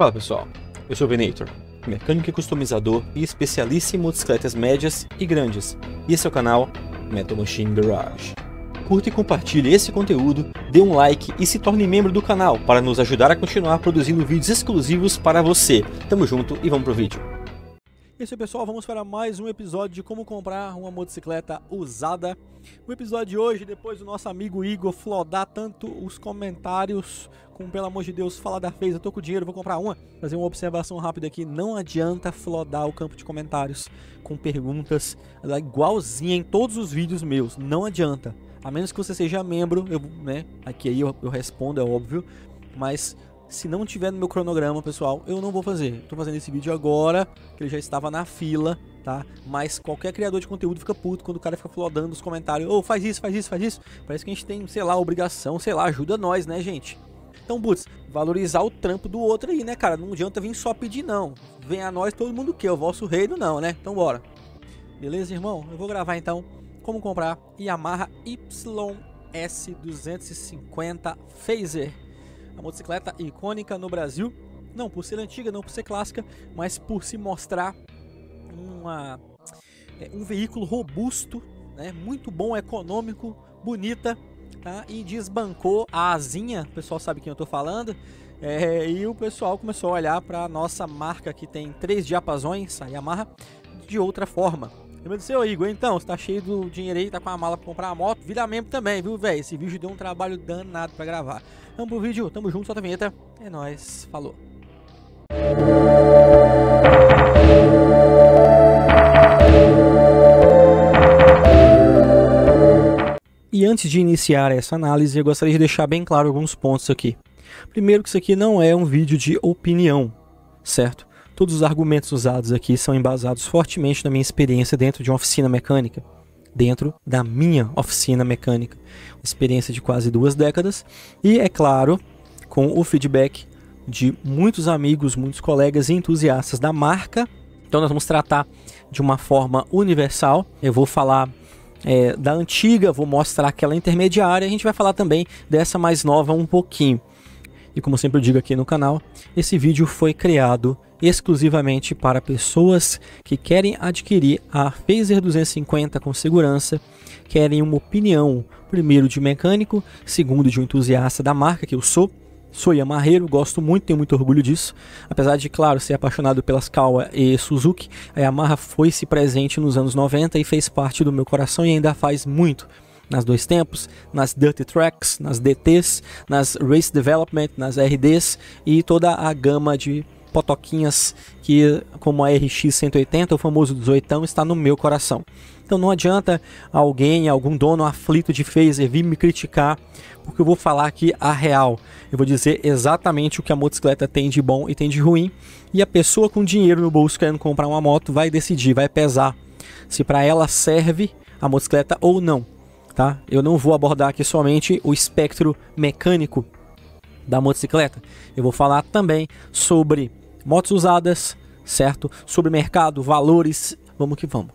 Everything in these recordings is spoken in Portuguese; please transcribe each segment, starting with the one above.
Fala pessoal, eu sou o Venator, mecânico e customizador e especialista em motocicletas médias e grandes, e esse é o canal Metal Machine Garage. Curta e compartilhe esse conteúdo, dê um like e se torne membro do canal para nos ajudar a continuar produzindo vídeos exclusivos para você. Tamo junto e vamos pro vídeo. É isso aí, pessoal, vamos para mais um episódio de como comprar uma motocicleta usada. O episódio de hoje, depois do nosso amigo Igor flodar tanto os comentários, com pelo amor de Deus, fala da fez, eu tô com dinheiro, vou comprar uma. Fazer uma observação rápida aqui, não adianta flodar o campo de comentários com perguntas é igualzinha em todos os vídeos meus, não adianta. A menos que você seja membro, eu, né, aqui aí eu, eu respondo, é óbvio, mas se não tiver no meu cronograma, pessoal, eu não vou fazer. Estou fazendo esse vídeo agora, que ele já estava na fila, tá? Mas qualquer criador de conteúdo fica puto quando o cara fica flodando os comentários. Ô, oh, faz isso, faz isso, faz isso. Parece que a gente tem, sei lá, obrigação, sei lá, ajuda nós, né, gente? Então, boots, valorizar o trampo do outro aí, né, cara? Não adianta vir só pedir, não. Vem a nós todo mundo que o vosso reino, não, né? Então, bora. Beleza, irmão? Eu vou gravar, então, como comprar Yamaha YS250 Phaser. A motocicleta icônica no Brasil, não por ser antiga, não por ser clássica, mas por se mostrar uma, é, um veículo robusto, né? muito bom, econômico, bonita, tá? e desbancou a asinha, o pessoal sabe quem eu estou falando, é, e o pessoal começou a olhar para a nossa marca que tem três diapasões, a Yamaha, de outra forma. me disse, seu Igor, então, você tá cheio do dinheiro aí, tá com a mala pra comprar a moto, vira membro também, viu, velho? Esse vídeo deu um trabalho danado pra gravar. Vamos pro vídeo, tamo junto, solta a vinheta. É nóis, falou. E antes de iniciar essa análise, eu gostaria de deixar bem claro alguns pontos aqui. Primeiro que isso aqui não é um vídeo de opinião, certo? Todos os argumentos usados aqui são embasados fortemente na minha experiência dentro de uma oficina mecânica dentro da minha oficina mecânica. Experiência de quase duas décadas e, é claro, com o feedback de muitos amigos, muitos colegas e entusiastas da marca. Então, nós vamos tratar de uma forma universal. Eu vou falar é, da antiga, vou mostrar aquela intermediária. A gente vai falar também dessa mais nova um pouquinho. E como sempre eu digo aqui no canal, esse vídeo foi criado exclusivamente para pessoas que querem adquirir a Phaser 250 com segurança, querem uma opinião, primeiro de mecânico, segundo de um entusiasta da marca que eu sou. Sou Yamaheiro, gosto muito, tenho muito orgulho disso. Apesar de, claro, ser apaixonado pelas Kawa e Suzuki, a Yamaha foi-se presente nos anos 90 e fez parte do meu coração e ainda faz muito nas dois tempos, nas Dirty Tracks, nas DTs, nas Race Development, nas RDs e toda a gama de potoquinhas que, como a RX 180, o famoso 18, está no meu coração. Então não adianta alguém, algum dono aflito de phaser vir me criticar, porque eu vou falar aqui a real. Eu vou dizer exatamente o que a motocicleta tem de bom e tem de ruim, e a pessoa com dinheiro no bolso querendo comprar uma moto vai decidir, vai pesar se para ela serve a motocicleta ou não, tá? Eu não vou abordar aqui somente o espectro mecânico da motocicleta. Eu vou falar também sobre motos usadas, certo? Sobre mercado, valores, vamos que vamos.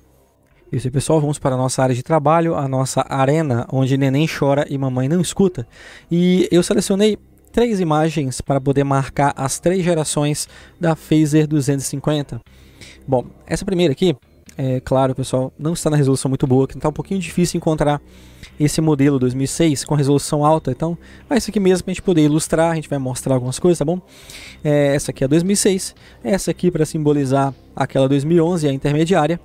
Isso aí, pessoal. Vamos para a nossa área de trabalho, a nossa arena, onde neném chora e mamãe não escuta. E eu selecionei três imagens para poder marcar as três gerações da Phaser 250. Bom, essa primeira aqui é claro, pessoal, não está na resolução muito boa, que está um pouquinho difícil encontrar esse modelo 2006 com resolução alta, então, mas isso aqui mesmo para a gente poder ilustrar, a gente vai mostrar algumas coisas, tá bom? É, essa aqui é a 2006, essa aqui para simbolizar aquela 2011, a intermediária,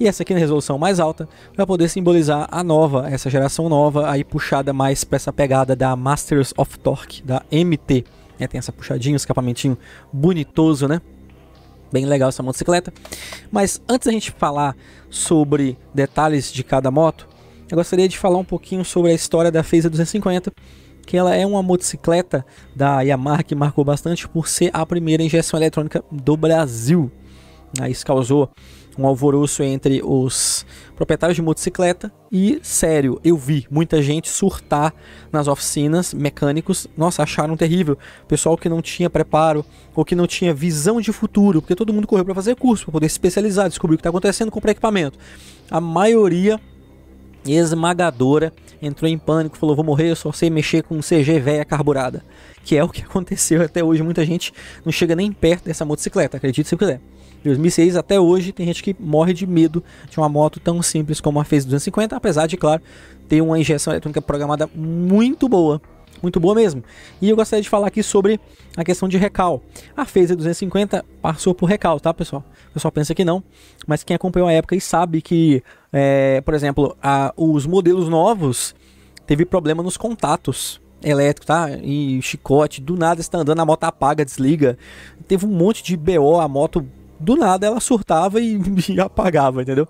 e essa aqui na resolução mais alta para poder simbolizar a nova, essa geração nova, aí puxada mais para essa pegada da Masters of Torque, da MT. É, tem essa puxadinha, escapamentinho bonitoso, né? Bem legal essa motocicleta. Mas antes da gente falar sobre detalhes de cada moto, eu gostaria de falar um pouquinho sobre a história da Phaser 250, que ela é uma motocicleta da Yamaha que marcou bastante por ser a primeira injeção eletrônica do Brasil. Né, isso causou um alvoroço entre os proprietários de motocicleta e, sério, eu vi muita gente surtar nas oficinas, mecânicos, nossa, acharam terrível. Pessoal que não tinha preparo ou que não tinha visão de futuro, porque todo mundo correu para fazer curso, para poder se especializar, descobrir o que está acontecendo, comprar equipamento. A maioria esmagadora entrou em pânico, falou: Vou morrer, eu só sei mexer com CG velha carburada. Que é o que aconteceu até hoje. Muita gente não chega nem perto dessa motocicleta, acredite se quiser. 2006 até hoje tem gente que morre de medo de uma moto tão simples como a Face 250, apesar de, claro, ter uma injeção eletrônica programada muito boa. Muito boa mesmo. E eu gostaria de falar aqui sobre a questão de recal. A Phase 250 passou por recal, tá, pessoal? O pessoal pensa que não, mas quem acompanhou a época e sabe que, é, por exemplo, a, os modelos novos teve problema nos contatos elétrico, tá? E chicote, do nada está andando, a moto apaga, desliga. Teve um monte de BO, a moto do nada ela surtava e, e apagava, entendeu?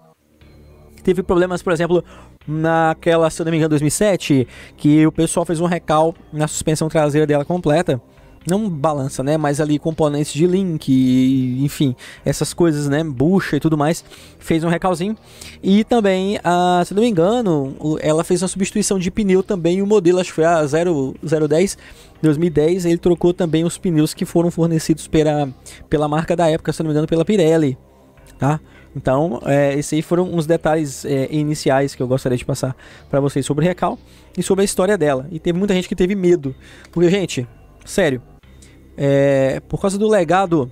Teve problemas, por exemplo, naquela, se eu não me engano, 2007, que o pessoal fez um recal na suspensão traseira dela completa não balança, né, mas ali componentes de link, e, enfim, essas coisas, né, bucha e tudo mais, fez um recalzinho. E também, ah, se não me engano, ela fez uma substituição de pneu também, o modelo acho que foi a 0010 de 2010, ele trocou também os pneus que foram fornecidos pela, pela marca da época, se não me engano, pela Pirelli, tá? Então, é, esses aí foram uns detalhes é, iniciais que eu gostaria de passar para vocês sobre o Recal e sobre a história dela. E teve muita gente que teve medo, porque, gente, sério, é, por causa do legado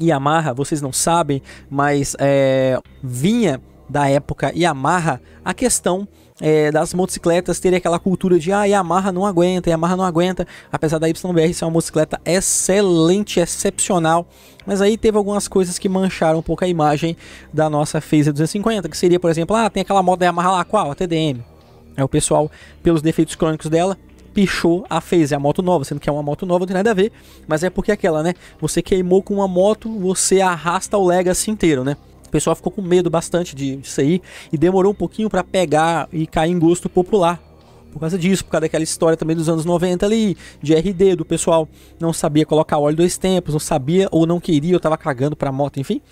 Yamaha, vocês não sabem, mas é, vinha da época Yamaha a questão é, das motocicletas terem aquela cultura de ah, Yamaha não aguenta, Yamaha não aguenta, apesar da YBR ser uma motocicleta excelente, excepcional, mas aí teve algumas coisas que mancharam um pouco a imagem da nossa Phaser 250, que seria, por exemplo, ah, tem aquela moto Yamaha lá, qual? A TDM. É o pessoal, pelos defeitos crônicos dela, pichou a fez, é a moto nova, sendo que é uma moto nova, não tem nada a ver, mas é porque é aquela, né? Você queimou com uma moto, você arrasta o Legacy inteiro, né? O pessoal ficou com medo bastante disso aí e demorou um pouquinho para pegar e cair em gosto popular. Por causa disso, por causa daquela história também dos anos 90 ali, de RD, do pessoal não sabia colocar óleo dois tempos, não sabia ou não queria, ou tava cagando pra moto, enfim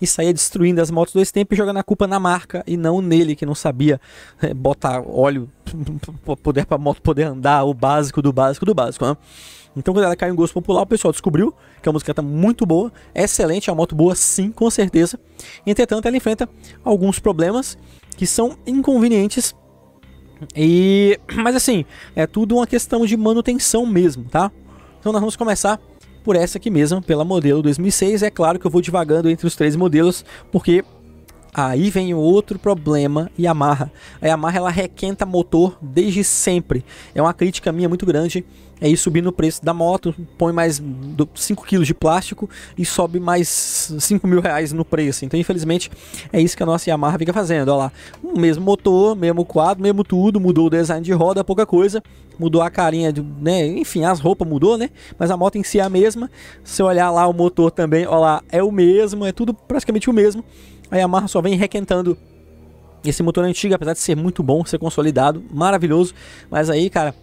e saía destruindo as motos dois tempos e jogando a culpa na marca e não nele, que não sabia é, botar óleo, poder para a moto poder andar, o básico do básico do básico. Né? Então, quando ela caiu em gosto popular, o pessoal descobriu que a música está muito boa, é excelente, é uma moto boa, sim, com certeza. Entretanto, ela enfrenta alguns problemas que são inconvenientes. E, mas assim, é tudo uma questão de manutenção mesmo, tá? Então nós vamos começar por essa aqui mesmo, pela modelo 2006. É claro que eu vou divagando entre os três modelos, porque Aí vem o outro problema e A Yamaha ela requenta motor desde sempre. É uma crítica minha muito grande. É ir subindo o preço da moto, põe mais 5 kg de plástico e sobe mais 5 mil reais no preço. Então, infelizmente, é isso que a nossa Yamaha fica fazendo. Olha lá, o mesmo motor, mesmo quadro, mesmo tudo, mudou o design de roda, pouca coisa, mudou a carinha, de, né? Enfim, as roupas mudou, né? Mas a moto em si é a mesma. Se olhar lá o motor também, olha lá, é o mesmo, é tudo praticamente o mesmo a Yamaha só vem requentando esse motor antigo, apesar de ser muito bom, ser consolidado, maravilhoso. Mas aí, cara,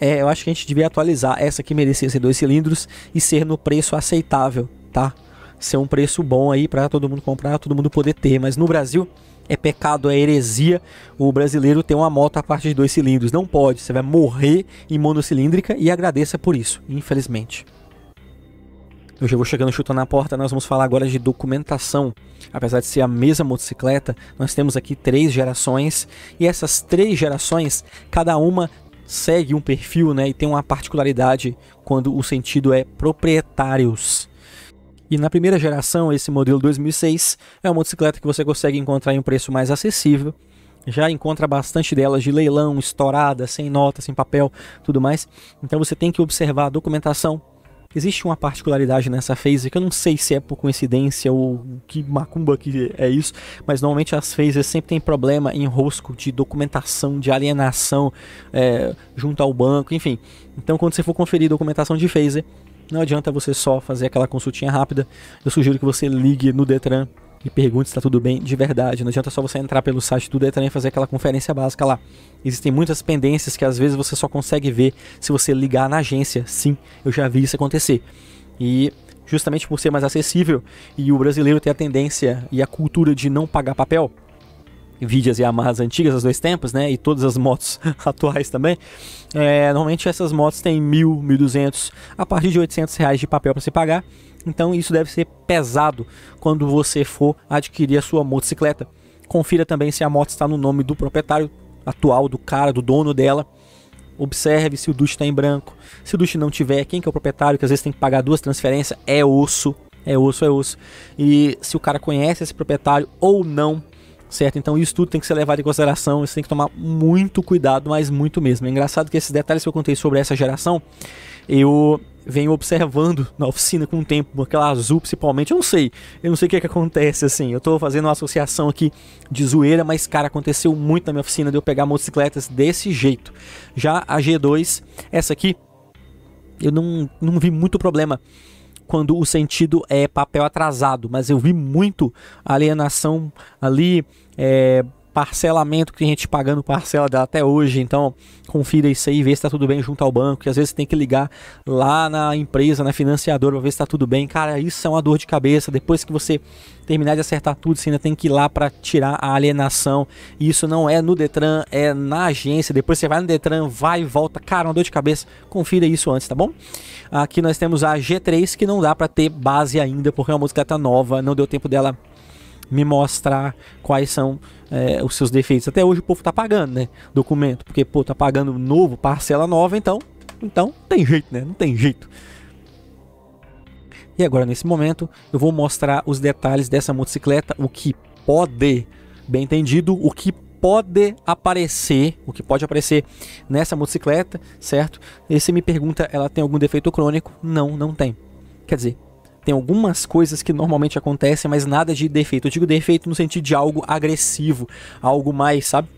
é, eu acho que a gente devia atualizar essa que merecia ser dois cilindros e ser no preço aceitável, tá? Ser um preço bom aí para todo mundo comprar, todo mundo poder ter. Mas no Brasil é pecado, é heresia o brasileiro ter uma moto a partir de dois cilindros. Não pode, você vai morrer em monocilíndrica e agradeça por isso, infelizmente. Eu já vou chegando chutando na porta. Nós vamos falar agora de documentação. Apesar de ser a mesma motocicleta, nós temos aqui três gerações e essas três gerações, cada uma segue um perfil, né, e tem uma particularidade quando o sentido é proprietários. E na primeira geração, esse modelo 2006 é uma motocicleta que você consegue encontrar em um preço mais acessível. Já encontra bastante delas de leilão, estourada, sem nota, sem papel, tudo mais. Então você tem que observar a documentação Existe uma particularidade nessa phase que eu não sei se é por coincidência ou que macumba que é isso, mas normalmente as phases sempre tem problema em rosco de documentação, de alienação é, junto ao banco, enfim. Então quando você for conferir documentação de phase, não adianta você só fazer aquela consultinha rápida. Eu sugiro que você ligue no Detran e pergunte se está tudo bem de verdade. Não adianta só você entrar pelo site do Detran e fazer aquela conferência básica lá. Existem muitas pendências que às vezes você só consegue ver se você ligar na agência. Sim, eu já vi isso acontecer. E justamente por ser mais acessível e o brasileiro ter a tendência e a cultura de não pagar papel, Vidias e amarras antigas, dos dois tempos, né? E todas as motos atuais também. É, normalmente essas motos têm mil, mil duzentos, a partir de oitocentos reais de papel para se pagar. Então isso deve ser pesado quando você for adquirir a sua motocicleta. Confira também se a moto está no nome do proprietário atual, do cara, do dono dela. Observe se o duche está em branco. Se o duche não tiver, quem que é o proprietário, que às vezes tem que pagar duas transferências, é osso. É osso, é osso. E se o cara conhece esse proprietário ou não, certo? Então isso tudo tem que ser levado em consideração, você tem que tomar muito cuidado, mas muito mesmo. É engraçado que esses detalhes que eu contei sobre essa geração, eu venho observando na oficina com o tempo, aquela azul principalmente, eu não sei, eu não sei o que, é que acontece assim, eu tô fazendo uma associação aqui de zoeira, mas cara, aconteceu muito na minha oficina de eu pegar motocicletas desse jeito. Já a G2, essa aqui, eu não, não vi muito problema quando o sentido é papel atrasado, mas eu vi muito alienação ali, é, parcelamento, que a gente pagando parcela dela até hoje. Então, confira isso aí, vê se está tudo bem junto ao banco. Que às vezes tem que ligar lá na empresa, na financiadora, para ver se está tudo bem. Cara, isso é uma dor de cabeça. Depois que você terminar de acertar tudo, você ainda tem que ir lá para tirar a alienação. E isso não é no Detran, é na agência. Depois você vai no Detran, vai e volta. Cara, uma dor de cabeça. Confira isso antes, tá bom? Aqui nós temos a G3 que não dá para ter base ainda, porque é uma motocicleta tá nova, não deu tempo dela me mostrar quais são é, os seus defeitos. Até hoje o povo tá pagando, né? Documento, porque, pô, tá pagando novo, parcela nova, então, então tem jeito, né? Não tem jeito. E agora, nesse momento, eu vou mostrar os detalhes dessa motocicleta, o que pode, bem entendido, o que pode aparecer, o que pode aparecer nessa motocicleta, certo? E você me pergunta, ela tem algum defeito crônico? Não, não tem. Quer dizer, tem algumas coisas que normalmente acontecem, mas nada de defeito. Eu digo defeito no sentido de algo agressivo, algo mais, sabe?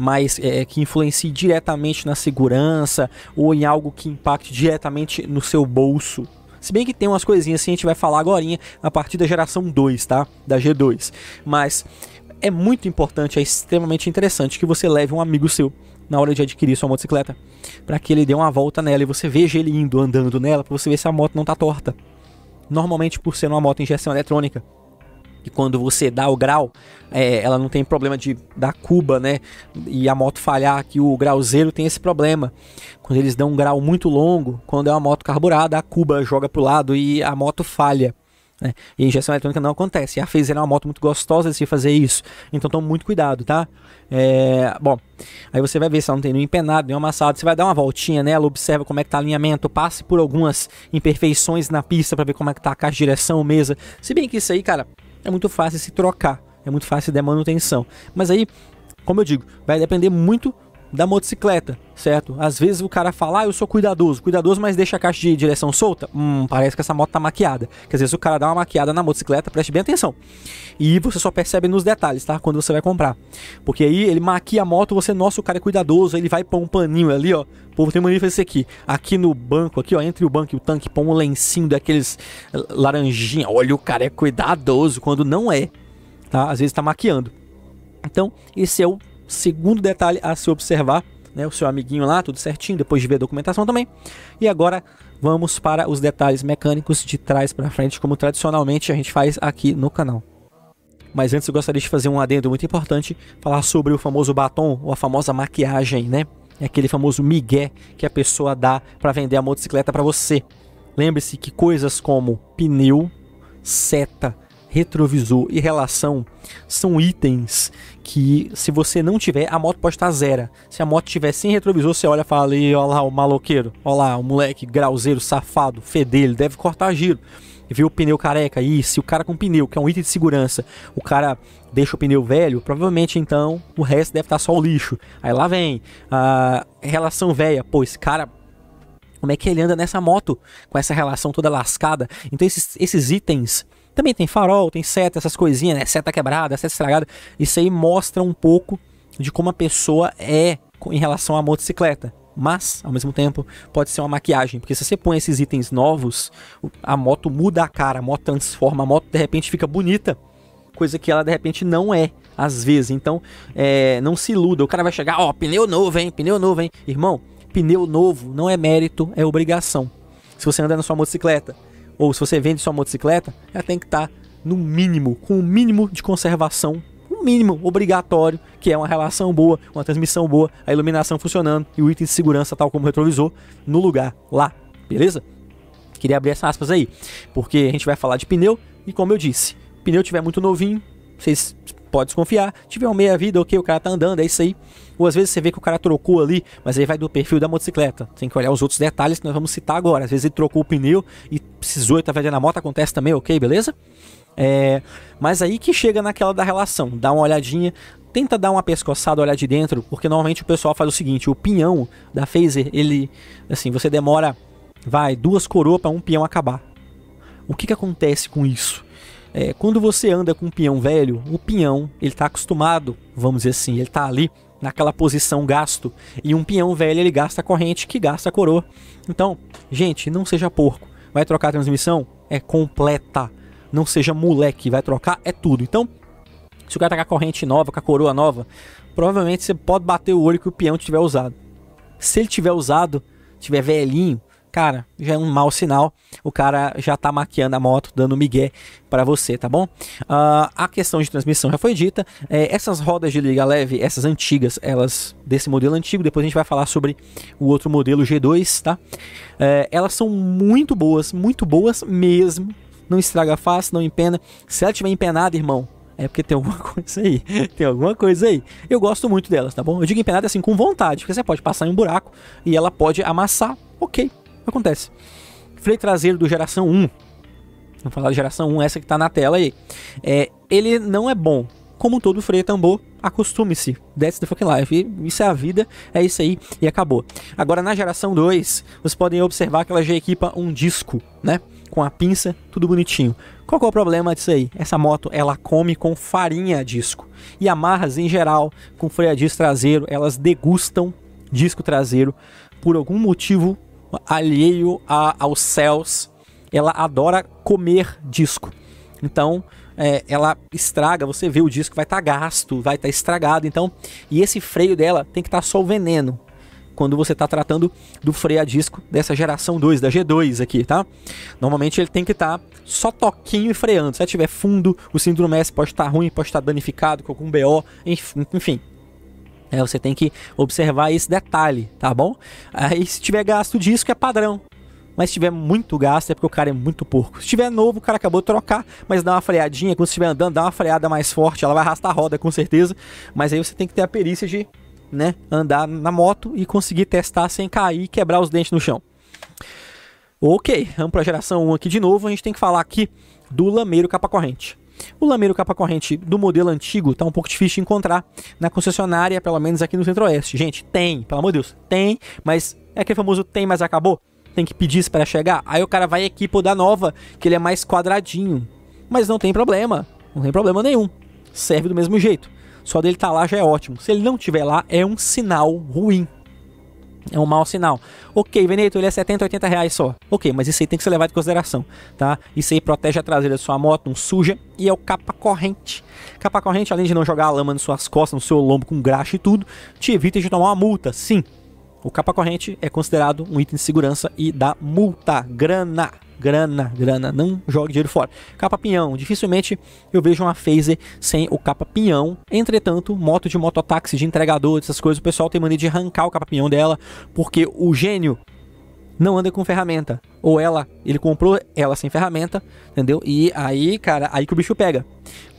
mas é, que influencie diretamente na segurança ou em algo que impacte diretamente no seu bolso. Se bem que tem umas coisinhas assim, a gente vai falar agora a partir da geração 2, tá? Da G2. Mas é muito importante, é extremamente interessante que você leve um amigo seu na hora de adquirir sua motocicleta, para que ele dê uma volta nela e você veja ele indo andando nela, para você ver se a moto não tá torta normalmente por ser uma moto injeção eletrônica, e quando você dá o grau, é, ela não tem problema de dar cuba, né? E a moto falhar, que o grauzeiro tem esse problema. Quando eles dão um grau muito longo, quando é uma moto carburada, a cuba joga pro lado e a moto falha. Né? E injeção eletrônica não acontece. E a fazer é uma moto muito gostosa de se fazer isso. Então tome muito cuidado, tá? É, bom, aí você vai ver se ela não tem nenhum empenado, nenhum amassado. Você vai dar uma voltinha nela, observa como é que tá o alinhamento, passe por algumas imperfeições na pista para ver como é que tá a caixa de direção, mesa. Se bem que isso aí, cara, é muito fácil se trocar. É muito fácil de manutenção. Mas aí, como eu digo, vai depender muito da motocicleta, certo? Às vezes o cara fala, ah, eu sou cuidadoso, cuidadoso, mas deixa a caixa de direção solta. Hum, parece que essa moto tá maquiada. Que às vezes o cara dá uma maquiada na motocicleta, preste bem atenção. E você só percebe nos detalhes, tá? Quando você vai comprar. Porque aí ele maquia a moto, você, nossa, o cara é cuidadoso, ele vai pôr um paninho ali, ó. O povo tem mania de fazer aqui. Aqui no banco, aqui, ó, entre o banco e o tanque, põe um lencinho daqueles eh, laranjinha. Olha, o cara é cuidadoso, quando não é, tá? Às vezes tá maquiando. Então, esse é o Segundo detalhe a se observar, né, o seu amiguinho lá, tudo certinho, depois de ver a documentação também. E agora vamos para os detalhes mecânicos de trás para frente, como tradicionalmente a gente faz aqui no canal. Mas antes eu gostaria de fazer um adendo muito importante, falar sobre o famoso batom ou a famosa maquiagem, né? É aquele famoso migué que a pessoa dá para vender a motocicleta para você. Lembre-se que coisas como pneu, seta, retrovisor e relação são itens que se você não tiver, a moto pode estar zero. Se a moto tiver sem retrovisor, você olha e fala, e olha lá o maloqueiro, olha lá o moleque grauzeiro, safado, fedelho, deve cortar giro. viu o pneu careca e se o cara com pneu, que é um item de segurança, o cara deixa o pneu velho, provavelmente então o resto deve estar só o lixo. Aí lá vem a ah, relação velha, pô, esse cara como é que ele anda nessa moto com essa relação toda lascada. Então esses, esses itens também tem farol, tem seta, essas coisinhas, né? Seta quebrada, seta estragada. Isso aí mostra um pouco de como a pessoa é em relação à motocicleta. Mas, ao mesmo tempo, pode ser uma maquiagem, porque se você põe esses itens novos, a moto muda a cara, a moto transforma, a moto de repente fica bonita, coisa que ela de repente não é, às vezes. Então, é, não se iluda, o cara vai chegar, ó, oh, pneu novo, hein, pneu novo, hein. Irmão, pneu novo não é mérito, é obrigação. Se você anda na sua motocicleta, ou se você vende sua motocicleta, ela tem que estar tá no mínimo, com o um mínimo de conservação, o um mínimo obrigatório, que é uma relação boa, uma transmissão boa, a iluminação funcionando e o item de segurança, tal como o retrovisor, no lugar lá, beleza? Queria abrir essas aspas aí, porque a gente vai falar de pneu e como eu disse, pneu tiver muito novinho, vocês podem desconfiar, tiver uma meia vida, ok, o cara tá andando, é isso aí ou às vezes você vê que o cara trocou ali, mas aí vai do perfil da motocicleta. Tem que olhar os outros detalhes que nós vamos citar agora. Às vezes ele trocou o pneu e precisou e tá velha na moto, acontece também, ok, beleza? É, mas aí que chega naquela da relação, dá uma olhadinha, tenta dar uma pescoçada, olhar de dentro, porque normalmente o pessoal faz o seguinte: o pinhão da phaser, ele, assim, você demora, vai, duas coroas para um pinhão acabar. O que, que acontece com isso? É, quando você anda com um pinhão velho, o pinhão ele está acostumado, vamos dizer assim, ele está ali naquela posição gasto. E um peão velho ele gasta corrente, que gasta coroa. Então, gente, não seja porco. Vai trocar a transmissão? É completa. Não seja moleque, vai trocar é tudo. Então, se o cara tá com a corrente nova, com a coroa nova, provavelmente você pode bater o olho que o peão tiver usado. Se ele tiver usado, tiver velhinho, cara, já é um mau sinal. O cara já tá maquiando a moto, dando migué para você, tá bom? Uh, a questão de transmissão já foi dita. É, essas rodas de liga leve, essas antigas, elas desse modelo antigo, depois a gente vai falar sobre o outro modelo G2, tá? É, elas são muito boas, muito boas mesmo. Não estraga fácil, não empena. Se ela tiver empenada, irmão, é porque tem alguma coisa aí. Tem alguma coisa aí. Eu gosto muito delas, tá bom? Eu digo empenada assim com vontade, porque você pode passar em um buraco e ela pode amassar. Ok, Acontece. Freio traseiro do geração 1. Vamos falar de geração 1, essa que está na tela aí. É, ele não é bom. Como todo freio tambor, acostume-se. That's the fucking life. Isso é a vida, é isso aí e acabou. Agora na geração 2, vocês podem observar que ela já equipa um disco, né? Com a pinça, tudo bonitinho. Qual é o problema disso aí? Essa moto ela come com farinha a disco. E amarras em geral, com freio a disco traseiro, elas degustam disco traseiro por algum motivo alheio a, aos céus. Ela adora comer disco. Então, é, ela estraga, você vê o disco, vai estar tá gasto, vai estar tá estragado. Então, e esse freio dela tem que estar tá só o veneno. Quando você está tratando do freio a disco dessa geração 2, da G2 aqui, tá? Normalmente ele tem que estar tá só toquinho e freando. Se tiver fundo, o síndrome S pode estar tá ruim, pode estar tá danificado com algum BO, enfim, é, você tem que observar esse detalhe, tá bom? Aí se tiver gasto disso, que é padrão. Mas se tiver muito gasto, é porque o cara é muito porco. Se tiver novo, o cara acabou de trocar, mas dá uma freadinha. Quando estiver andando, dá uma freada mais forte. Ela vai arrastar a roda, com certeza. Mas aí você tem que ter a perícia de né, andar na moto e conseguir testar sem cair e quebrar os dentes no chão. Ok, vamos para a geração 1 aqui de novo. A gente tem que falar aqui do lameiro capa corrente. O lameiro capa corrente do modelo antigo tá um pouco difícil de encontrar na concessionária, pelo menos aqui no Centro-Oeste. Gente, tem, pelo amor de Deus, tem, mas é aquele é famoso tem, mas acabou. Tem que pedir para chegar. Aí o cara vai aqui pro da nova, que ele é mais quadradinho. Mas não tem problema, não tem problema nenhum. Serve do mesmo jeito. Só dele estar tá lá já é ótimo. Se ele não tiver lá, é um sinal ruim. É um mau sinal. Ok, Veneto, ele é 70, 80 reais só. Ok, mas isso aí tem que ser levado em consideração, tá? Isso aí protege a traseira da sua moto, não suja, e é o capa corrente. Capa corrente, além de não jogar a lama nas suas costas, no seu lombo com graxa e tudo, te evita de tomar uma multa, sim. O capa corrente é considerado um item de segurança e dá multa, grana grana, grana, não jogue dinheiro fora. Capa pinhão, dificilmente eu vejo uma phaser sem o capa pinhão. Entretanto, moto de mototáxi, de entregador, essas coisas, o pessoal tem mania de arrancar o capa pinhão dela, porque o gênio não anda com ferramenta. Ou ela, ele comprou ela sem ferramenta, entendeu? E aí, cara, aí que o bicho pega.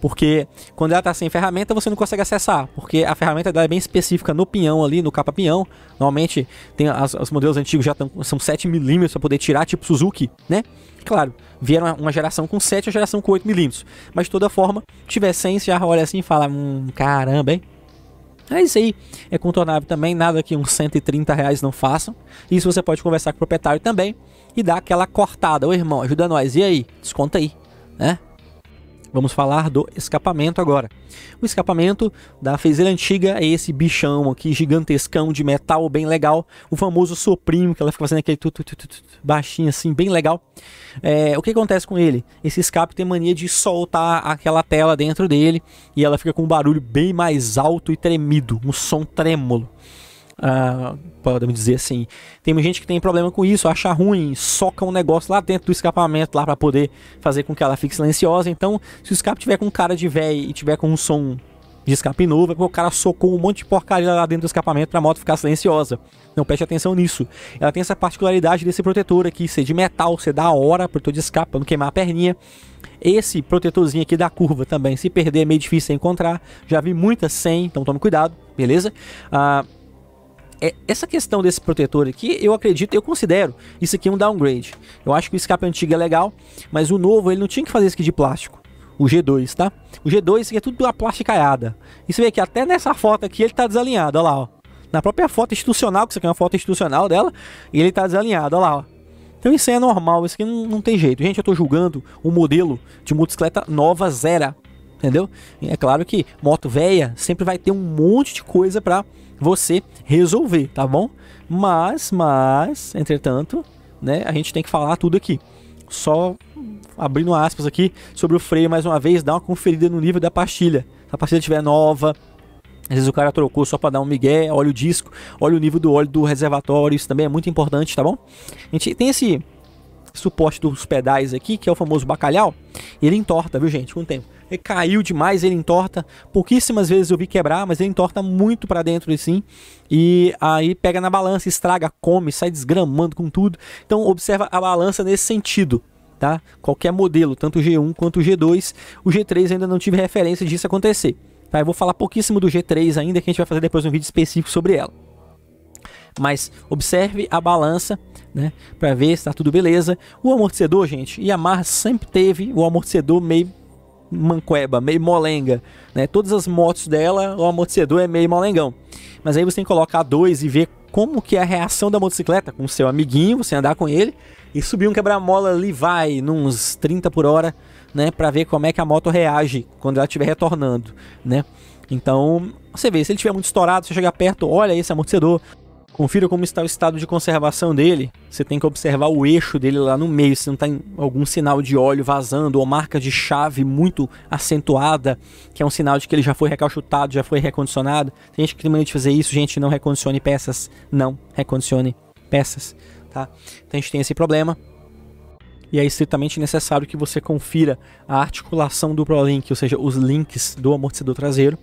Porque quando ela tá sem ferramenta, você não consegue acessar. Porque a ferramenta dela é bem específica no pinhão ali, no capa pinhão. Normalmente, tem as, os modelos antigos já tão, são 7mm para poder tirar, tipo Suzuki, né? Claro, vieram uma geração com 7 e a geração com 8mm. Mas de toda forma, tiver sem você já olha assim e fala: hum, caramba, hein? É isso aí. É contornável também, nada que uns 130 reais não façam. Isso você pode conversar com o proprietário também e dar aquela cortada. Ô irmão, ajuda nós. E aí? Desconta aí, né? Vamos falar do escapamento agora. O escapamento da fezeira antiga é esse bichão aqui, gigantescão de metal, bem legal. O famoso soprimo, que ela fica fazendo aquele tu, tu, tu, tu baixinho assim, bem legal. É, o que acontece com ele? Esse escape tem mania de soltar aquela tela dentro dele e ela fica com um barulho bem mais alto e tremido, um som trêmulo pode podemos dizer assim. Tem gente que tem problema com isso, acha ruim, soca um negócio lá dentro do escapamento lá para poder fazer com que ela fique silenciosa. Então, se o escape tiver com cara de velho e tiver com um som de escape novo, é porque o cara socou um monte de porcaria lá dentro do escapamento para a moto ficar silenciosa. Não preste atenção nisso. Ela tem essa particularidade desse protetor aqui, ser de metal, ser da hora, protetor de escape pra não queimar a perninha. Esse protetorzinho aqui da curva também, se perder é meio difícil encontrar. Já vi muitas sem, então tome cuidado, beleza? Ah, é, essa questão desse protetor aqui, eu acredito, eu considero isso aqui um downgrade. Eu acho que o escape antigo é legal, mas o novo ele não tinha que fazer isso aqui de plástico. O G2, tá? O G2 isso aqui é tudo uma plasticaiada. E você vê que até nessa foto aqui ele tá desalinhado, olha lá, ó. Na própria foto institucional, que isso aqui é uma foto institucional dela, ele tá desalinhado, olha lá, ó. Então isso aí é normal, isso aqui não, não tem jeito. Gente, eu tô julgando o um modelo de motocicleta nova zero, entendeu? E é claro que moto velha sempre vai ter um monte de coisa pra você resolver, tá bom? Mas, mas, entretanto, né, a gente tem que falar tudo aqui. Só abrindo aspas aqui sobre o freio mais uma vez, dá uma conferida no nível da pastilha. Se a pastilha estiver nova, às vezes o cara trocou só para dar um migué, olha o disco, olha o nível do óleo do reservatório, isso também é muito importante, tá bom? A gente tem esse suporte dos pedais aqui, que é o famoso bacalhau, ele entorta, viu gente, com o tempo. Ele caiu demais, ele entorta. Pouquíssimas vezes eu vi quebrar, mas ele entorta muito para dentro assim. E aí pega na balança, estraga, come, sai desgramando com tudo. Então observa a balança nesse sentido. Tá? Qualquer modelo, tanto o G1 quanto o G2, o G3 ainda não tive referência disso acontecer. Tá? Eu vou falar pouquíssimo do G3 ainda, que a gente vai fazer depois um vídeo específico sobre ela mas observe a balança, né, para ver se está tudo beleza. O amortecedor, gente, Yamaha sempre teve o amortecedor meio manqueba, meio molenga. Né? Todas as motos dela, o amortecedor é meio molengão. Mas aí você tem que colocar dois e ver como que é a reação da motocicleta com seu amiguinho, você andar com ele e subir um quebra-mola ali vai nos 30 por hora, né, para ver como é que a moto reage quando ela estiver retornando, né? Então, você vê, se ele estiver muito estourado, você chegar perto, olha esse amortecedor, Confira como está o estado de conservação dele. Você tem que observar o eixo dele lá no meio, se não tem tá algum sinal de óleo vazando ou marca de chave muito acentuada, que é um sinal de que ele já foi recalchutado, já foi recondicionado. Tem gente que tem mania de fazer isso, gente, não recondicione peças, não recondicione peças, tá? Então a gente tem esse problema. E é estritamente necessário que você confira a articulação do ProLink, ou seja, os links do amortecedor traseiro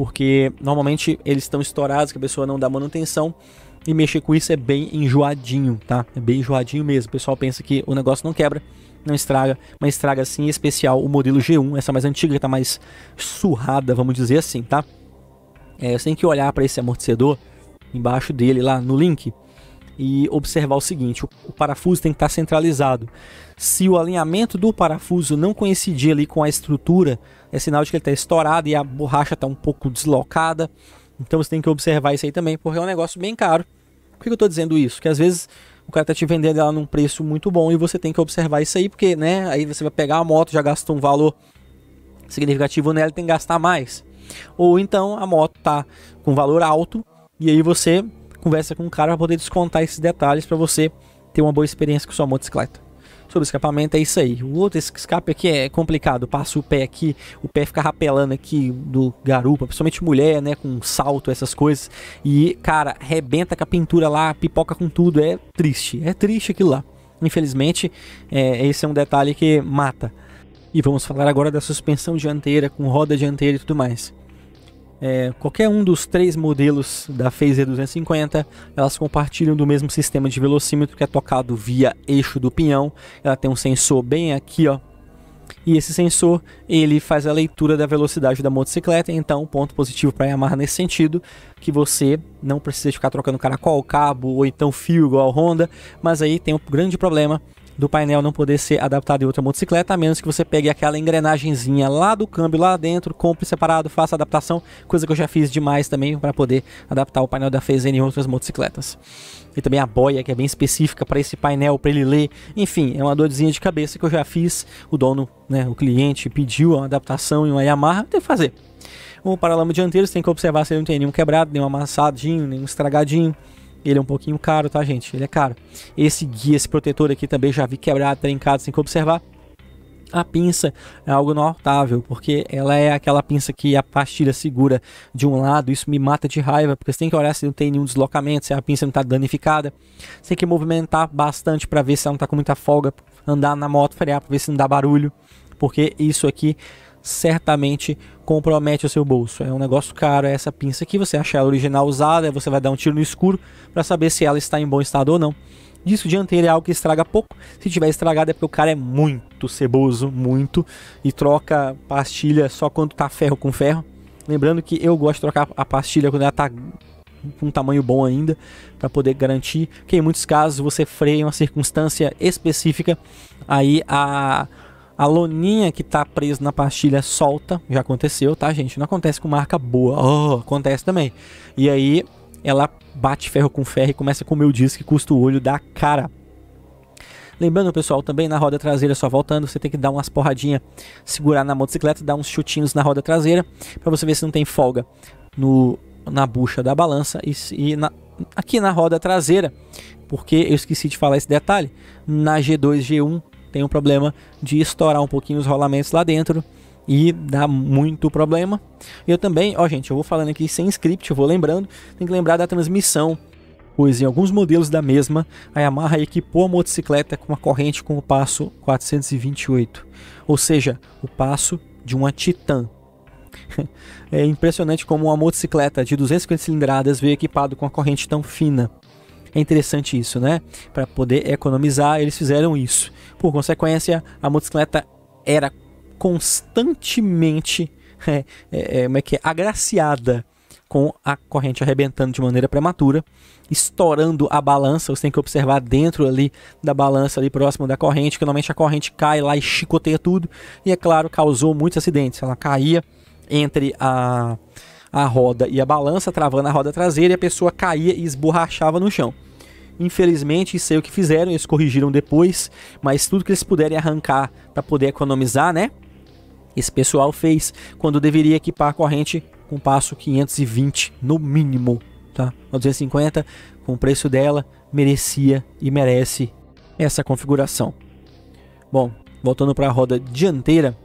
porque normalmente eles estão estourados, que a pessoa não dá manutenção. E mexer com isso é bem enjoadinho, tá? É bem enjoadinho mesmo. O pessoal pensa que o negócio não quebra, não estraga, mas estraga assim, em especial o modelo G1, essa mais antiga, tá mais surrada, vamos dizer assim, tá? É, você tem que olhar para esse amortecedor embaixo dele lá no link e observar o seguinte: o, parafuso tem que estar tá centralizado. Se o alinhamento do parafuso não coincidir ali com a estrutura, é sinal de que ele está estourado e a borracha está um pouco deslocada. Então você tem que observar isso aí também, porque é um negócio bem caro. Por que eu estou dizendo isso? Que às vezes o cara está te vendendo ela num preço muito bom e você tem que observar isso aí, porque né, aí você vai pegar a moto, já gastou um valor significativo nela e tem que gastar mais. Ou então a moto tá com valor alto e aí você conversa com o cara para poder descontar esses detalhes para você ter uma boa experiência com sua motocicleta sobre escapamento, é isso aí. O outro escape aqui é complicado, passa o pé aqui, o pé fica rapelando aqui do garupa, principalmente mulher, né, com salto, essas coisas. E, cara, rebenta com a pintura lá, pipoca com tudo, é triste, é triste aquilo lá. Infelizmente, é, esse é um detalhe que mata. E vamos falar agora da suspensão dianteira, com roda dianteira e tudo mais. É, qualquer um dos três modelos da Phaser 250, elas compartilham do mesmo sistema de velocímetro que é tocado via eixo do pinhão. Ela tem um sensor bem aqui, ó. E esse sensor, ele faz a leitura da velocidade da motocicleta, então ponto positivo para Yamaha nesse sentido, que você não precisa ficar trocando caracol, cabo ou então fio igual Honda, mas aí tem um grande problema do painel não poder ser adaptado em outra motocicleta, a menos que você pegue aquela engrenagemzinha lá do câmbio lá dentro, compre separado, faça adaptação, coisa que eu já fiz demais também para poder adaptar o painel da Fezene em outras motocicletas. E também a boia que é bem específica para esse painel, para ele ler. Enfim, é uma dorzinha de cabeça que eu já fiz. O dono, né, o cliente pediu uma adaptação em uma Yamaha, tem que fazer. O paralama dianteiro, você tem que observar se ele não tem nenhum quebrado, nenhum amassadinho, nenhum estragadinho. Ele é um pouquinho caro, tá, gente? Ele é caro. Esse guia, esse protetor aqui também já vi quebrado, trincado, sem que observar. A pinça é algo notável, porque ela é aquela pinça que a pastilha segura de um lado. Isso me mata de raiva, porque você tem que olhar se não tem nenhum deslocamento, se a pinça não está danificada. Você tem que movimentar bastante para ver se ela não está com muita folga, andar na moto, frear para ver se não dá barulho, porque isso aqui certamente compromete o seu bolso. É um negócio caro, é essa pinça aqui, você achar ela original usada, você vai dar um tiro no escuro para saber se ela está em bom estado ou não. Disco dianteiro é algo que estraga pouco, se tiver estragado é porque o cara é muito ceboso, muito, e troca pastilha só quando tá ferro com ferro. Lembrando que eu gosto de trocar a pastilha quando ela tá com um tamanho bom ainda, para poder garantir que em muitos casos você freia uma circunstância específica, aí a a loninha que tá presa na pastilha solta, já aconteceu, tá, gente? Não acontece com marca boa, oh, acontece também. E aí ela bate ferro com ferro e começa a comer o disco que custa o olho da cara. Lembrando, pessoal, também na roda traseira, só voltando, você tem que dar umas porradinhas, segurar na motocicleta, dar uns chutinhos na roda traseira, para você ver se não tem folga no, na bucha da balança e, e na, aqui na roda traseira, porque eu esqueci de falar esse detalhe, na G2, G1 tem um problema de estourar um pouquinho os rolamentos lá dentro e dá muito problema. Eu também, ó gente, eu vou falando aqui sem script, eu vou lembrando, tem que lembrar da transmissão, pois em alguns modelos da mesma, a Yamaha equipou a motocicleta com uma corrente com o passo 428, ou seja, o passo de uma Titan. é impressionante como uma motocicleta de 250 cilindradas veio equipada com uma corrente tão fina. É interessante isso, né? Para poder economizar, eles fizeram isso. Por consequência, a motocicleta era constantemente é, é, é, é, que é, agraciada com a corrente arrebentando de maneira prematura, estourando a balança. Você tem que observar dentro ali da balança, ali próximo da corrente, que normalmente a corrente cai lá e chicoteia tudo. E é claro, causou muitos acidentes. Ela caía entre a a roda e a balança, travando a roda traseira e a pessoa caía e esborrachava no chão. Infelizmente, isso é o que fizeram, eles corrigiram depois, mas tudo que eles puderem arrancar para poder economizar, né? Esse pessoal fez quando deveria equipar a corrente com passo 520 no mínimo, tá? A 250, com o preço dela, merecia e merece essa configuração. Bom, voltando para a roda dianteira,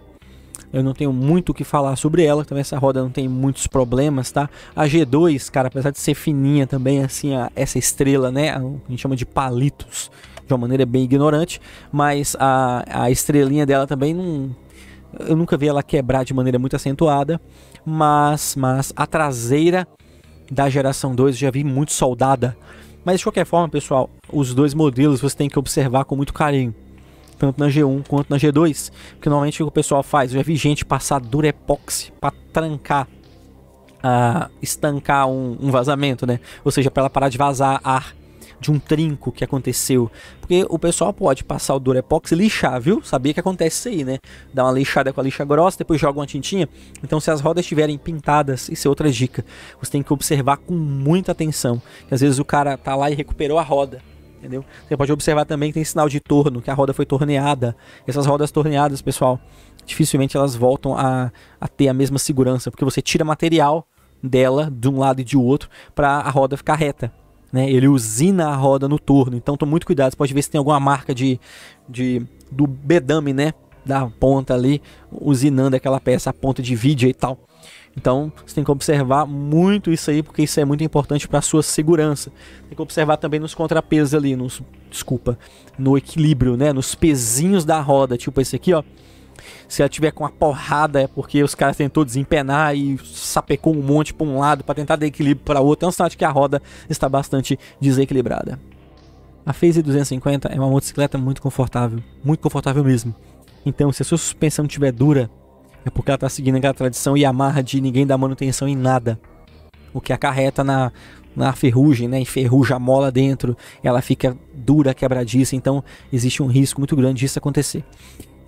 eu não tenho muito o que falar sobre ela, também essa roda não tem muitos problemas, tá? A G2, cara, apesar de ser fininha também, assim, a, essa estrela, né? A, a gente chama de palitos, de uma maneira bem ignorante, mas a, a estrelinha dela também não. Eu nunca vi ela quebrar de maneira muito acentuada, mas, mas a traseira da geração 2 já vi muito soldada. Mas de qualquer forma, pessoal, os dois modelos você tem que observar com muito carinho tanto na G1 quanto na G2. Porque normalmente o que o pessoal faz, eu já vi gente passar durepox para trancar, uh, estancar um, um vazamento, né? Ou seja, para ela parar de vazar ar de um trinco que aconteceu. Porque o pessoal pode passar o Durepox e lixar, viu? Sabia que acontece isso aí, né? Dá uma lixada com a lixa grossa, depois joga uma tintinha. Então, se as rodas estiverem pintadas, isso é outra dica. Você tem que observar com muita atenção. Que às vezes o cara tá lá e recuperou a roda entendeu? Você pode observar também que tem sinal de torno, que a roda foi torneada. Essas rodas torneadas, pessoal, dificilmente elas voltam a, a ter a mesma segurança, porque você tira material dela de um lado e de outro para a roda ficar reta. Né? Ele usina a roda no torno, então tome muito cuidado. Você pode ver se tem alguma marca de, de do bedame, né? Da ponta ali, usinando aquela peça, a ponta de vídeo e tal. Então você tem que observar muito isso aí, porque isso é muito importante para a sua segurança. Tem que observar também nos contrapesos ali, nos. Desculpa, no equilíbrio, né? Nos pezinhos da roda, tipo esse aqui, ó. Se ela tiver com uma porrada, é porque os caras tentou desempenar e sapecou um monte para um lado para tentar dar equilíbrio para o outro. É um sinal de que a roda está bastante desequilibrada. A Phase 250 é uma motocicleta muito confortável, muito confortável mesmo. Então, se a sua suspensão estiver dura, é porque ela tá seguindo aquela tradição Yamaha de ninguém dar manutenção em nada. O que acarreta na, na ferrugem, né? Enferruja a mola dentro, ela fica dura, quebradiça, então existe um risco muito grande disso acontecer.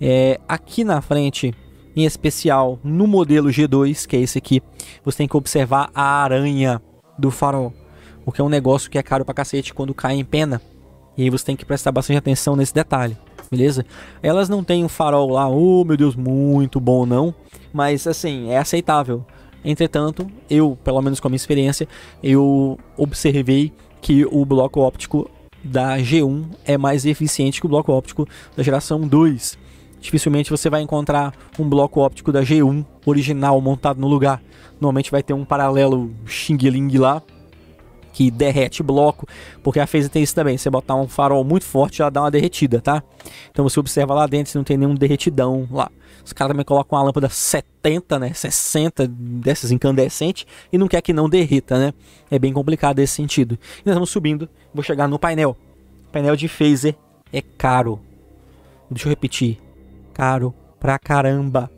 É, aqui na frente, em especial no modelo G2, que é esse aqui, você tem que observar a aranha do farol, o que é um negócio que é caro pra cacete quando cai em pena. E aí você tem que prestar bastante atenção nesse detalhe beleza? Elas não têm um farol lá, oh meu Deus, muito bom não, mas assim, é aceitável. Entretanto, eu, pelo menos com a minha experiência, eu observei que o bloco óptico da G1 é mais eficiente que o bloco óptico da geração 2. Dificilmente você vai encontrar um bloco óptico da G1 original montado no lugar. Normalmente vai ter um paralelo xing-ling lá, que derrete bloco, porque a Phase tem isso também. Você botar um farol muito forte, já dá uma derretida, tá? Então você observa lá dentro, se não tem nenhum derretidão lá. Os caras também colocam uma lâmpada 70, né, 60 dessas incandescentes e não quer que não derreta, né? É bem complicado esse sentido. E nós vamos subindo, vou chegar no painel. painel de phaser é caro. Deixa eu repetir. Caro pra caramba.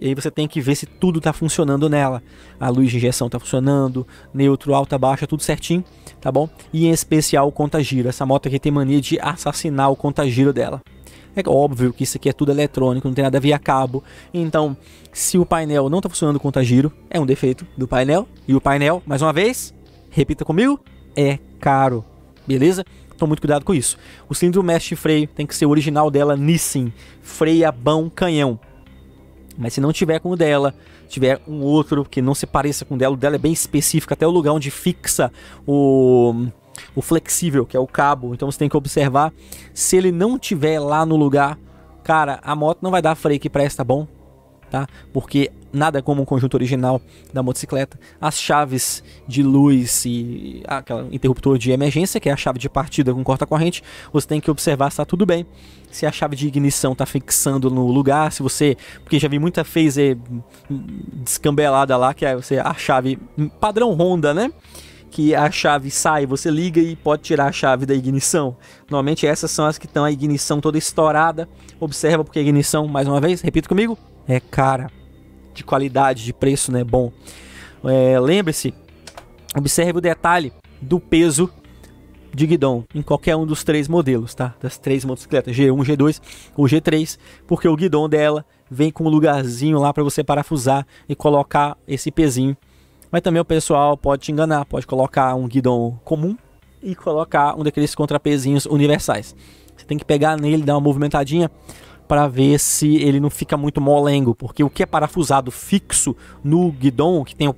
E aí você tem que ver se tudo está funcionando nela. A luz de injeção está funcionando, neutro, alta, baixa, é tudo certinho, tá bom? E em especial o conta-giro. Essa moto aqui tem mania de assassinar o conta-giro dela. É óbvio que isso aqui é tudo eletrônico, não tem nada via cabo. Então, se o painel não está funcionando o giro, é um defeito do painel. E o painel, mais uma vez, repita comigo, é caro. Beleza? Então, muito cuidado com isso. O cilindro mestre freio tem que ser original dela Nissin. Freia bom canhão. Mas se não tiver com o dela, tiver um outro que não se pareça com o dela, o dela é bem específico, até o lugar onde fixa o, o flexível, que é o cabo. Então você tem que observar. Se ele não tiver lá no lugar, cara, a moto não vai dar freio que presta tá bom, tá? Porque nada como um conjunto original da motocicleta, as chaves de luz e ah, aquele interruptor de emergência, que é a chave de partida com corta-corrente, você tem que observar se está tudo bem, se a chave de ignição está fixando no lugar, se você. Porque já vi muita phaser descambelada lá, que é você, a chave padrão Honda, né? que a chave sai, você liga e pode tirar a chave da ignição. Normalmente essas são as que estão a ignição toda estourada. Observa porque a ignição, mais uma vez, repito comigo, é cara de qualidade, de preço né, bom. É, Lembre-se, observe o detalhe do peso de guidão em qualquer um dos três modelos, tá? Das três motocicletas, G1, G2 ou G3, porque o guidão dela vem com um lugarzinho lá para você parafusar e colocar esse pezinho. Mas também o pessoal pode te enganar, pode colocar um guidão comum e colocar um daqueles contrapezinhos universais. Você tem que pegar nele, dar uma movimentadinha para ver se ele não fica muito molengo, porque o que é parafusado fixo no guidão, que tem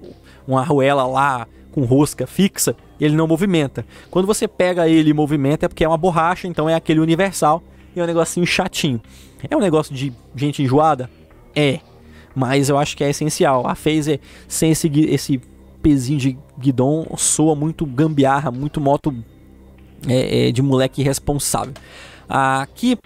uma arruela lá com rosca fixa, ele não movimenta. Quando você pega ele e movimenta é porque é uma borracha, então é aquele universal e é um negocinho chatinho. É um negócio de gente enjoada? É, mas eu acho que é essencial. A Phaser sem esse, esse pezinho de guidon soa muito gambiarra, muito moto é, é, de moleque irresponsável. Aqui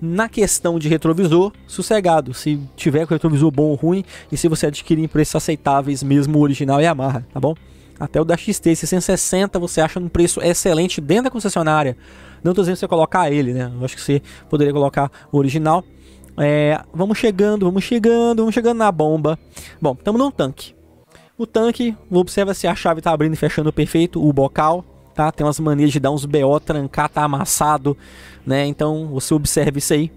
na questão de retrovisor, sossegado. Se tiver com retrovisor bom ou ruim e se você adquirir em preços aceitáveis, mesmo o original Yamaha, é tá bom? Até o da XT 660 você acha um preço excelente dentro da concessionária. Não tô dizendo que você colocar ele, né? Eu acho que você poderia colocar o original. É, vamos chegando, vamos chegando, vamos chegando na bomba. Bom, estamos num tanque. O tanque, observa se a chave está abrindo e fechando perfeito, o bocal, tá? Tem umas manias de dar uns BO, trancar, tá amassado, né? Então você observa isso aí.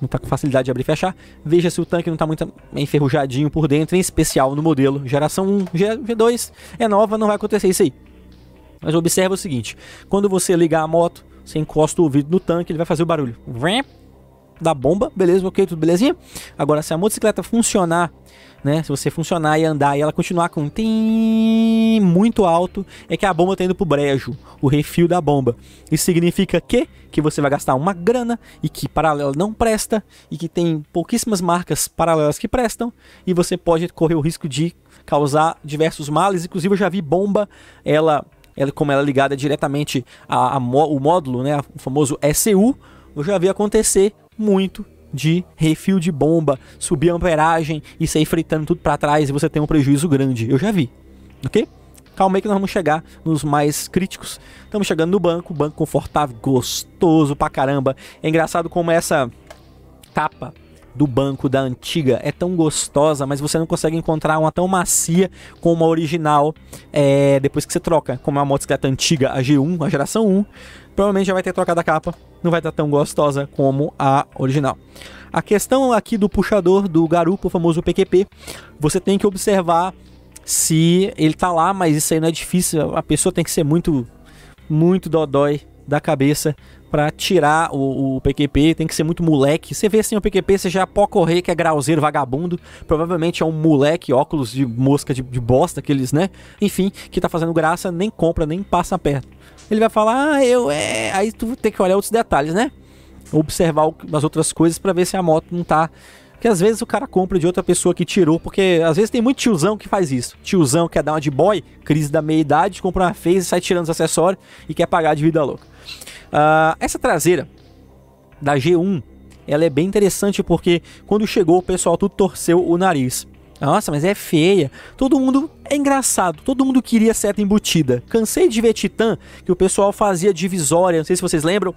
Não está com facilidade de abrir e fechar. Veja se o tanque não está muito enferrujadinho por dentro, em especial no modelo geração 1. G2 é nova, não vai acontecer isso aí. Mas observa o seguinte: quando você ligar a moto, você encosta o ouvido no tanque, ele vai fazer o barulho. Da bomba, beleza, ok, tudo belezinha. Agora, se a motocicleta funcionar né? Se você funcionar e andar e ela continuar com um tim muito alto, é que a bomba tá indo pro brejo, o refil da bomba. Isso significa que que você vai gastar uma grana e que paralela não presta e que tem pouquíssimas marcas paralelas que prestam e você pode correr o risco de causar diversos males. Inclusive eu já vi bomba, ela, ela como ela é ligada diretamente ao módulo, né, o famoso ECU, eu já vi acontecer muito de refil de bomba, subir a amperagem e sair fritando tudo para trás e você tem um prejuízo grande. Eu já vi, ok? Calma aí que nós vamos chegar nos mais críticos. Estamos chegando no banco, banco confortável, gostoso pra caramba. É engraçado como essa capa do banco da antiga é tão gostosa, mas você não consegue encontrar uma tão macia como a original é, depois que você troca. Como é uma motocicleta antiga, a G1, a geração 1, provavelmente já vai ter trocado a capa não vai estar tá tão gostosa como a original. A questão aqui do puxador do garupa, o famoso PQP, você tem que observar se ele tá lá, mas isso aí não é difícil, a pessoa tem que ser muito muito dodói da cabeça para tirar o, o, PQP, tem que ser muito moleque. Você vê assim o PQP, você já pode correr que é grauzeiro, vagabundo. Provavelmente é um moleque, óculos de mosca de, de bosta, aqueles, né? Enfim, que tá fazendo graça, nem compra, nem passa perto ele vai falar, ah, eu é. Aí tu tem que olhar outros detalhes, né? Observar as outras coisas para ver se a moto não tá. Porque às vezes o cara compra de outra pessoa que tirou, porque às vezes tem muito tiozão que faz isso. Tiozão quer dar uma de boy, crise da meia-idade, compra uma fez e sai tirando os acessórios e quer pagar de vida louca. Uh, essa traseira da G1, ela é bem interessante porque quando chegou o pessoal tudo torceu o nariz. Nossa, mas é feia. Todo mundo é engraçado, todo mundo queria seta embutida. Cansei de ver Titã, que o pessoal fazia divisória, não sei se vocês lembram,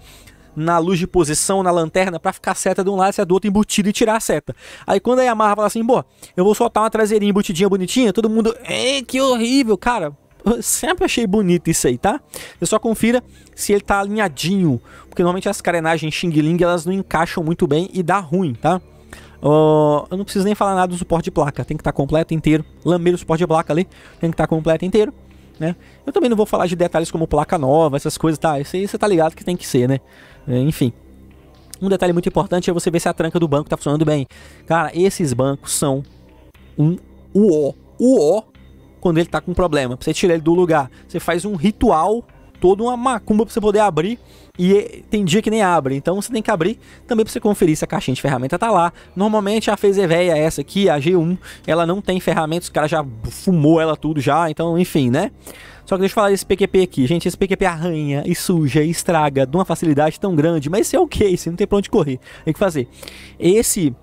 na luz de posição, na lanterna, para ficar a seta de um lado e do outro embutida e tirar a seta. Aí quando a Yamaha fala assim, pô, eu vou soltar uma traseirinha embutidinha bonitinha, todo mundo, é, que horrível, cara. Eu sempre achei bonito isso aí, tá? Eu só confira se ele tá alinhadinho, porque normalmente as carenagens Xing Ling, elas não encaixam muito bem e dá ruim, tá? Uh, eu não preciso nem falar nada do suporte de placa, tem que estar tá completo inteiro. Lameiro o suporte de placa ali, tem que estar tá completo inteiro. Né? Eu também não vou falar de detalhes como placa nova, essas coisas, tá? Isso aí você tá ligado que tem que ser, né? É, enfim. Um detalhe muito importante é você ver se a tranca do banco tá funcionando bem. Cara, esses bancos são um uo uo quando ele tá com problema. Você tira ele do lugar. Você faz um ritual toda uma macumba pra você poder abrir. E tem dia que nem abre, então você tem que abrir também pra você conferir se a caixinha de ferramenta tá lá. Normalmente a Phaser é essa aqui, a G1, ela não tem ferramenta, os caras já fumou ela tudo já, então enfim, né? Só que deixa eu falar desse PQP aqui, gente, esse PQP é arranha e suja e estraga de uma facilidade tão grande, mas esse é o okay, case, não tem pra onde correr, tem que fazer. Esse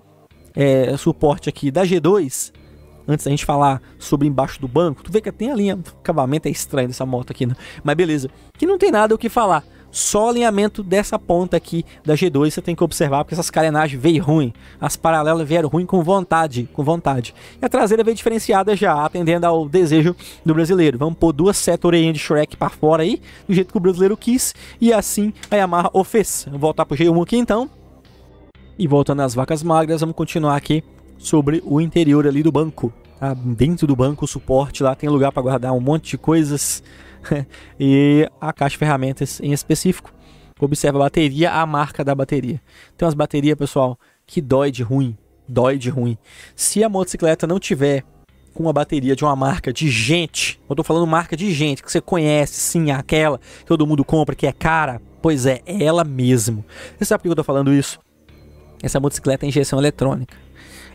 é, suporte aqui da G2, antes da gente falar sobre embaixo do banco, tu vê que tem a linha, o acabamento é estranho dessa moto aqui, né? mas beleza, que não tem nada o que falar. Só alinhamento dessa ponta aqui da G2 você tem que observar, porque essas carenagens veio ruim, as paralelas vieram ruim com vontade, com vontade. E a traseira veio diferenciada já, atendendo ao desejo do brasileiro. Vamos pôr duas setas orelhinhas de Shrek para fora aí, do jeito que o brasileiro quis, e assim a Yamaha o fez. Vamos voltar pro G1 aqui então. E voltando às vacas magras, vamos continuar aqui sobre o interior ali do banco. Tá? Dentro do banco, o suporte lá tem lugar para guardar um monte de coisas e a caixa de ferramentas em específico. Observa a bateria, a marca da bateria. Tem umas baterias, pessoal, que dói de ruim. Dói de ruim. Se a motocicleta não tiver com uma bateria de uma marca de gente, eu tô falando marca de gente, que você conhece, sim, aquela que todo mundo compra, que é cara, pois é, é ela mesmo. Você sabe por que eu tô falando isso? Essa motocicleta é injeção eletrônica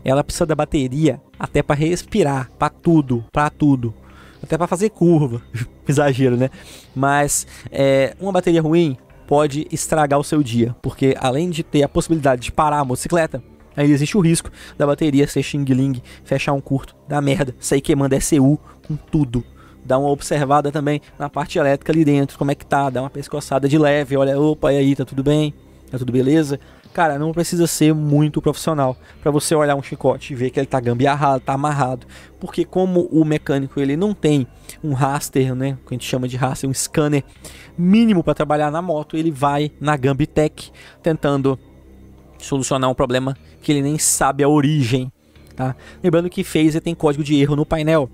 ela precisa da bateria até para respirar, para tudo, para tudo. Até para fazer curva. Exagero, né? Mas é, uma bateria ruim pode estragar o seu dia, porque além de ter a possibilidade de parar a motocicleta, aí existe o risco da bateria ser xing-ling, fechar um curto, dar merda, sair queimando SU com tudo. Dá uma observada também na parte elétrica ali dentro, como é que tá, dá uma pescoçada de leve, olha, opa, e aí, tá tudo bem? Tá tudo beleza? Cara, não precisa ser muito profissional para você olhar um chicote e ver que ele tá gambiarrado, tá amarrado, porque como o mecânico ele não tem um raster, né, que a gente chama de raster, um scanner mínimo para trabalhar na moto, ele vai na Gambitec tentando solucionar um problema que ele nem sabe a origem, tá? Lembrando que e tem código de erro no painel.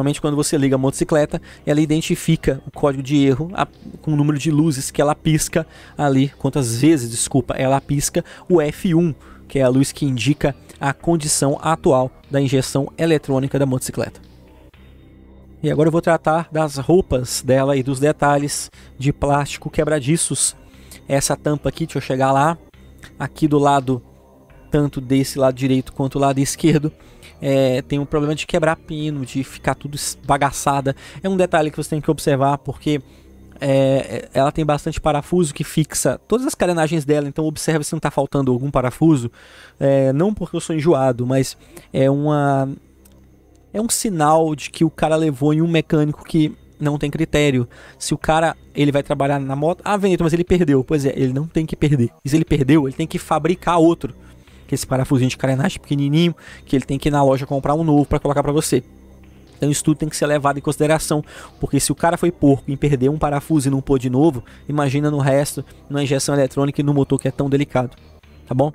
Normalmente quando você liga a motocicleta, ela identifica o código de erro a, com o número de luzes que ela pisca ali, quantas vezes, desculpa, ela pisca o F1, que é a luz que indica a condição atual da injeção eletrônica da motocicleta. E agora eu vou tratar das roupas dela e dos detalhes de plástico quebradiços. Essa tampa aqui, deixa eu chegar lá. Aqui do lado, tanto desse lado direito quanto do lado esquerdo, é, tem um problema de quebrar pino, de ficar tudo bagaçada. É um detalhe que você tem que observar, porque é, é, ela tem bastante parafuso que fixa todas as carenagens dela, então observe se não está faltando algum parafuso. É, não porque eu sou enjoado, mas é uma. É um sinal de que o cara levou em um mecânico que não tem critério. Se o cara ele vai trabalhar na moto, ah, Veneto, mas ele perdeu. Pois é, ele não tem que perder. E se ele perdeu, ele tem que fabricar outro que esse parafusinho de carenagem pequenininho, que ele tem que ir na loja comprar um novo para colocar para você. Então isso tudo tem que ser levado em consideração, porque se o cara foi porco em perder um parafuso e não pôr de novo, imagina no resto, na injeção eletrônica e no motor que é tão delicado, tá bom?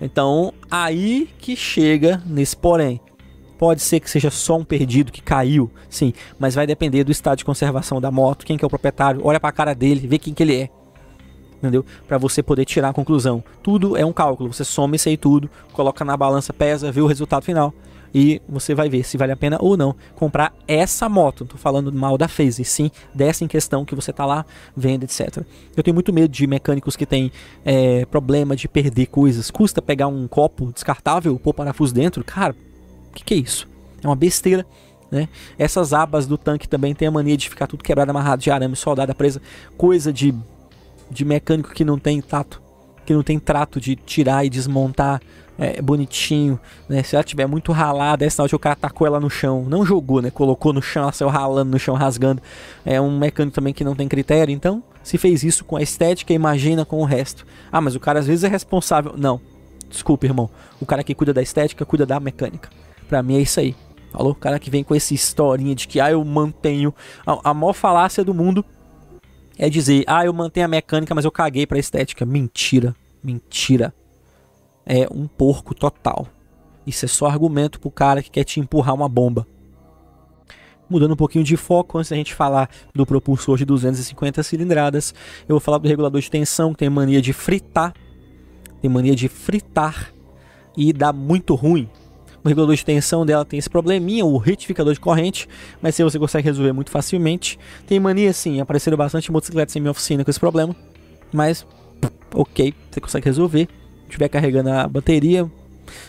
Então aí que chega nesse porém. Pode ser que seja só um perdido que caiu, sim, mas vai depender do estado de conservação da moto, quem que é o proprietário, olha para a cara dele, vê quem que ele é entendeu? Para você poder tirar a conclusão. Tudo é um cálculo, você soma isso aí tudo, coloca na balança, pesa, vê o resultado final e você vai ver se vale a pena ou não comprar essa moto. Não tô falando mal da Phase, sim, dessa em questão que você tá lá vendo, etc. Eu tenho muito medo de mecânicos que têm é, problema de perder coisas. Custa pegar um copo descartável, pôr parafuso dentro, cara, o que, que é isso? É uma besteira. Né? Essas abas do tanque também tem a mania de ficar tudo quebrado, amarrado de arame, soldado presa, coisa de de mecânico que não tem tato, que não tem trato de tirar e desmontar é, bonitinho, né? Se ela tiver muito ralada, é sinal de o cara tacou ela no chão, não jogou, né? Colocou no chão, ela saiu ralando no chão, rasgando. É um mecânico também que não tem critério, então se fez isso com a estética, imagina com o resto. Ah, mas o cara às vezes é responsável. Não, desculpa, irmão. O cara que cuida da estética, cuida da mecânica. Pra mim é isso aí. Falou? O cara que vem com essa historinha de que, ah, eu mantenho a, a maior falácia do mundo é dizer, ah, eu mantenho a mecânica, mas eu caguei pra estética. Mentira, mentira. É um porco total. Isso é só argumento pro cara que quer te empurrar uma bomba. Mudando um pouquinho de foco, antes da gente falar do propulsor de 250 cilindradas, eu vou falar do regulador de tensão, que tem mania de fritar. Tem mania de fritar e dá muito ruim. O regulador de tensão dela tem esse probleminha, o retificador de corrente, mas se você consegue resolver muito facilmente. Tem mania sim, apareceram bastante motocicletas em minha oficina com esse problema, mas ok, você consegue resolver. Se estiver carregando a bateria,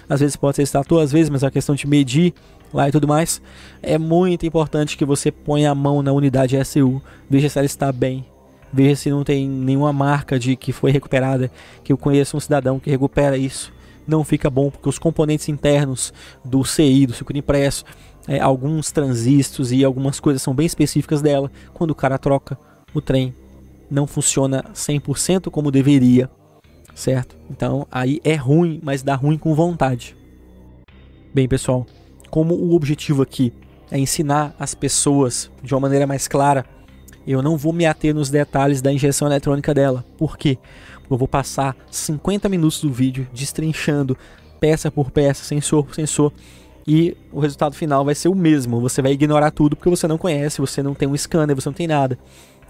às vezes pode ser estatua, às vezes, mas é uma questão de medir lá e tudo mais. É muito importante que você ponha a mão na unidade SU, veja se ela está bem, veja se não tem nenhuma marca de que foi recuperada, que eu conheço um cidadão que recupera isso não fica bom, porque os componentes internos do CI, do circuito impresso, é, alguns transistos e algumas coisas são bem específicas dela. Quando o cara troca, o trem não funciona 100% como deveria, certo? Então aí é ruim, mas dá ruim com vontade. Bem, pessoal, como o objetivo aqui é ensinar as pessoas de uma maneira mais clara, eu não vou me ater nos detalhes da injeção eletrônica dela. Por quê? Porque eu vou passar 50 minutos do vídeo destrinchando peça por peça, sensor por sensor, e o resultado final vai ser o mesmo. Você vai ignorar tudo porque você não conhece, você não tem um scanner, você não tem nada.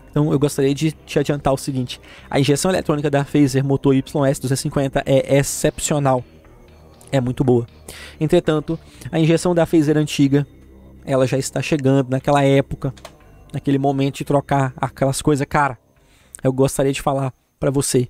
Então eu gostaria de te adiantar o seguinte: a injeção eletrônica da Phaser motor YS250 é excepcional. É muito boa. Entretanto, a injeção da Phaser antiga, ela já está chegando naquela época, naquele momento de trocar aquelas coisas cara. Eu gostaria de falar para você.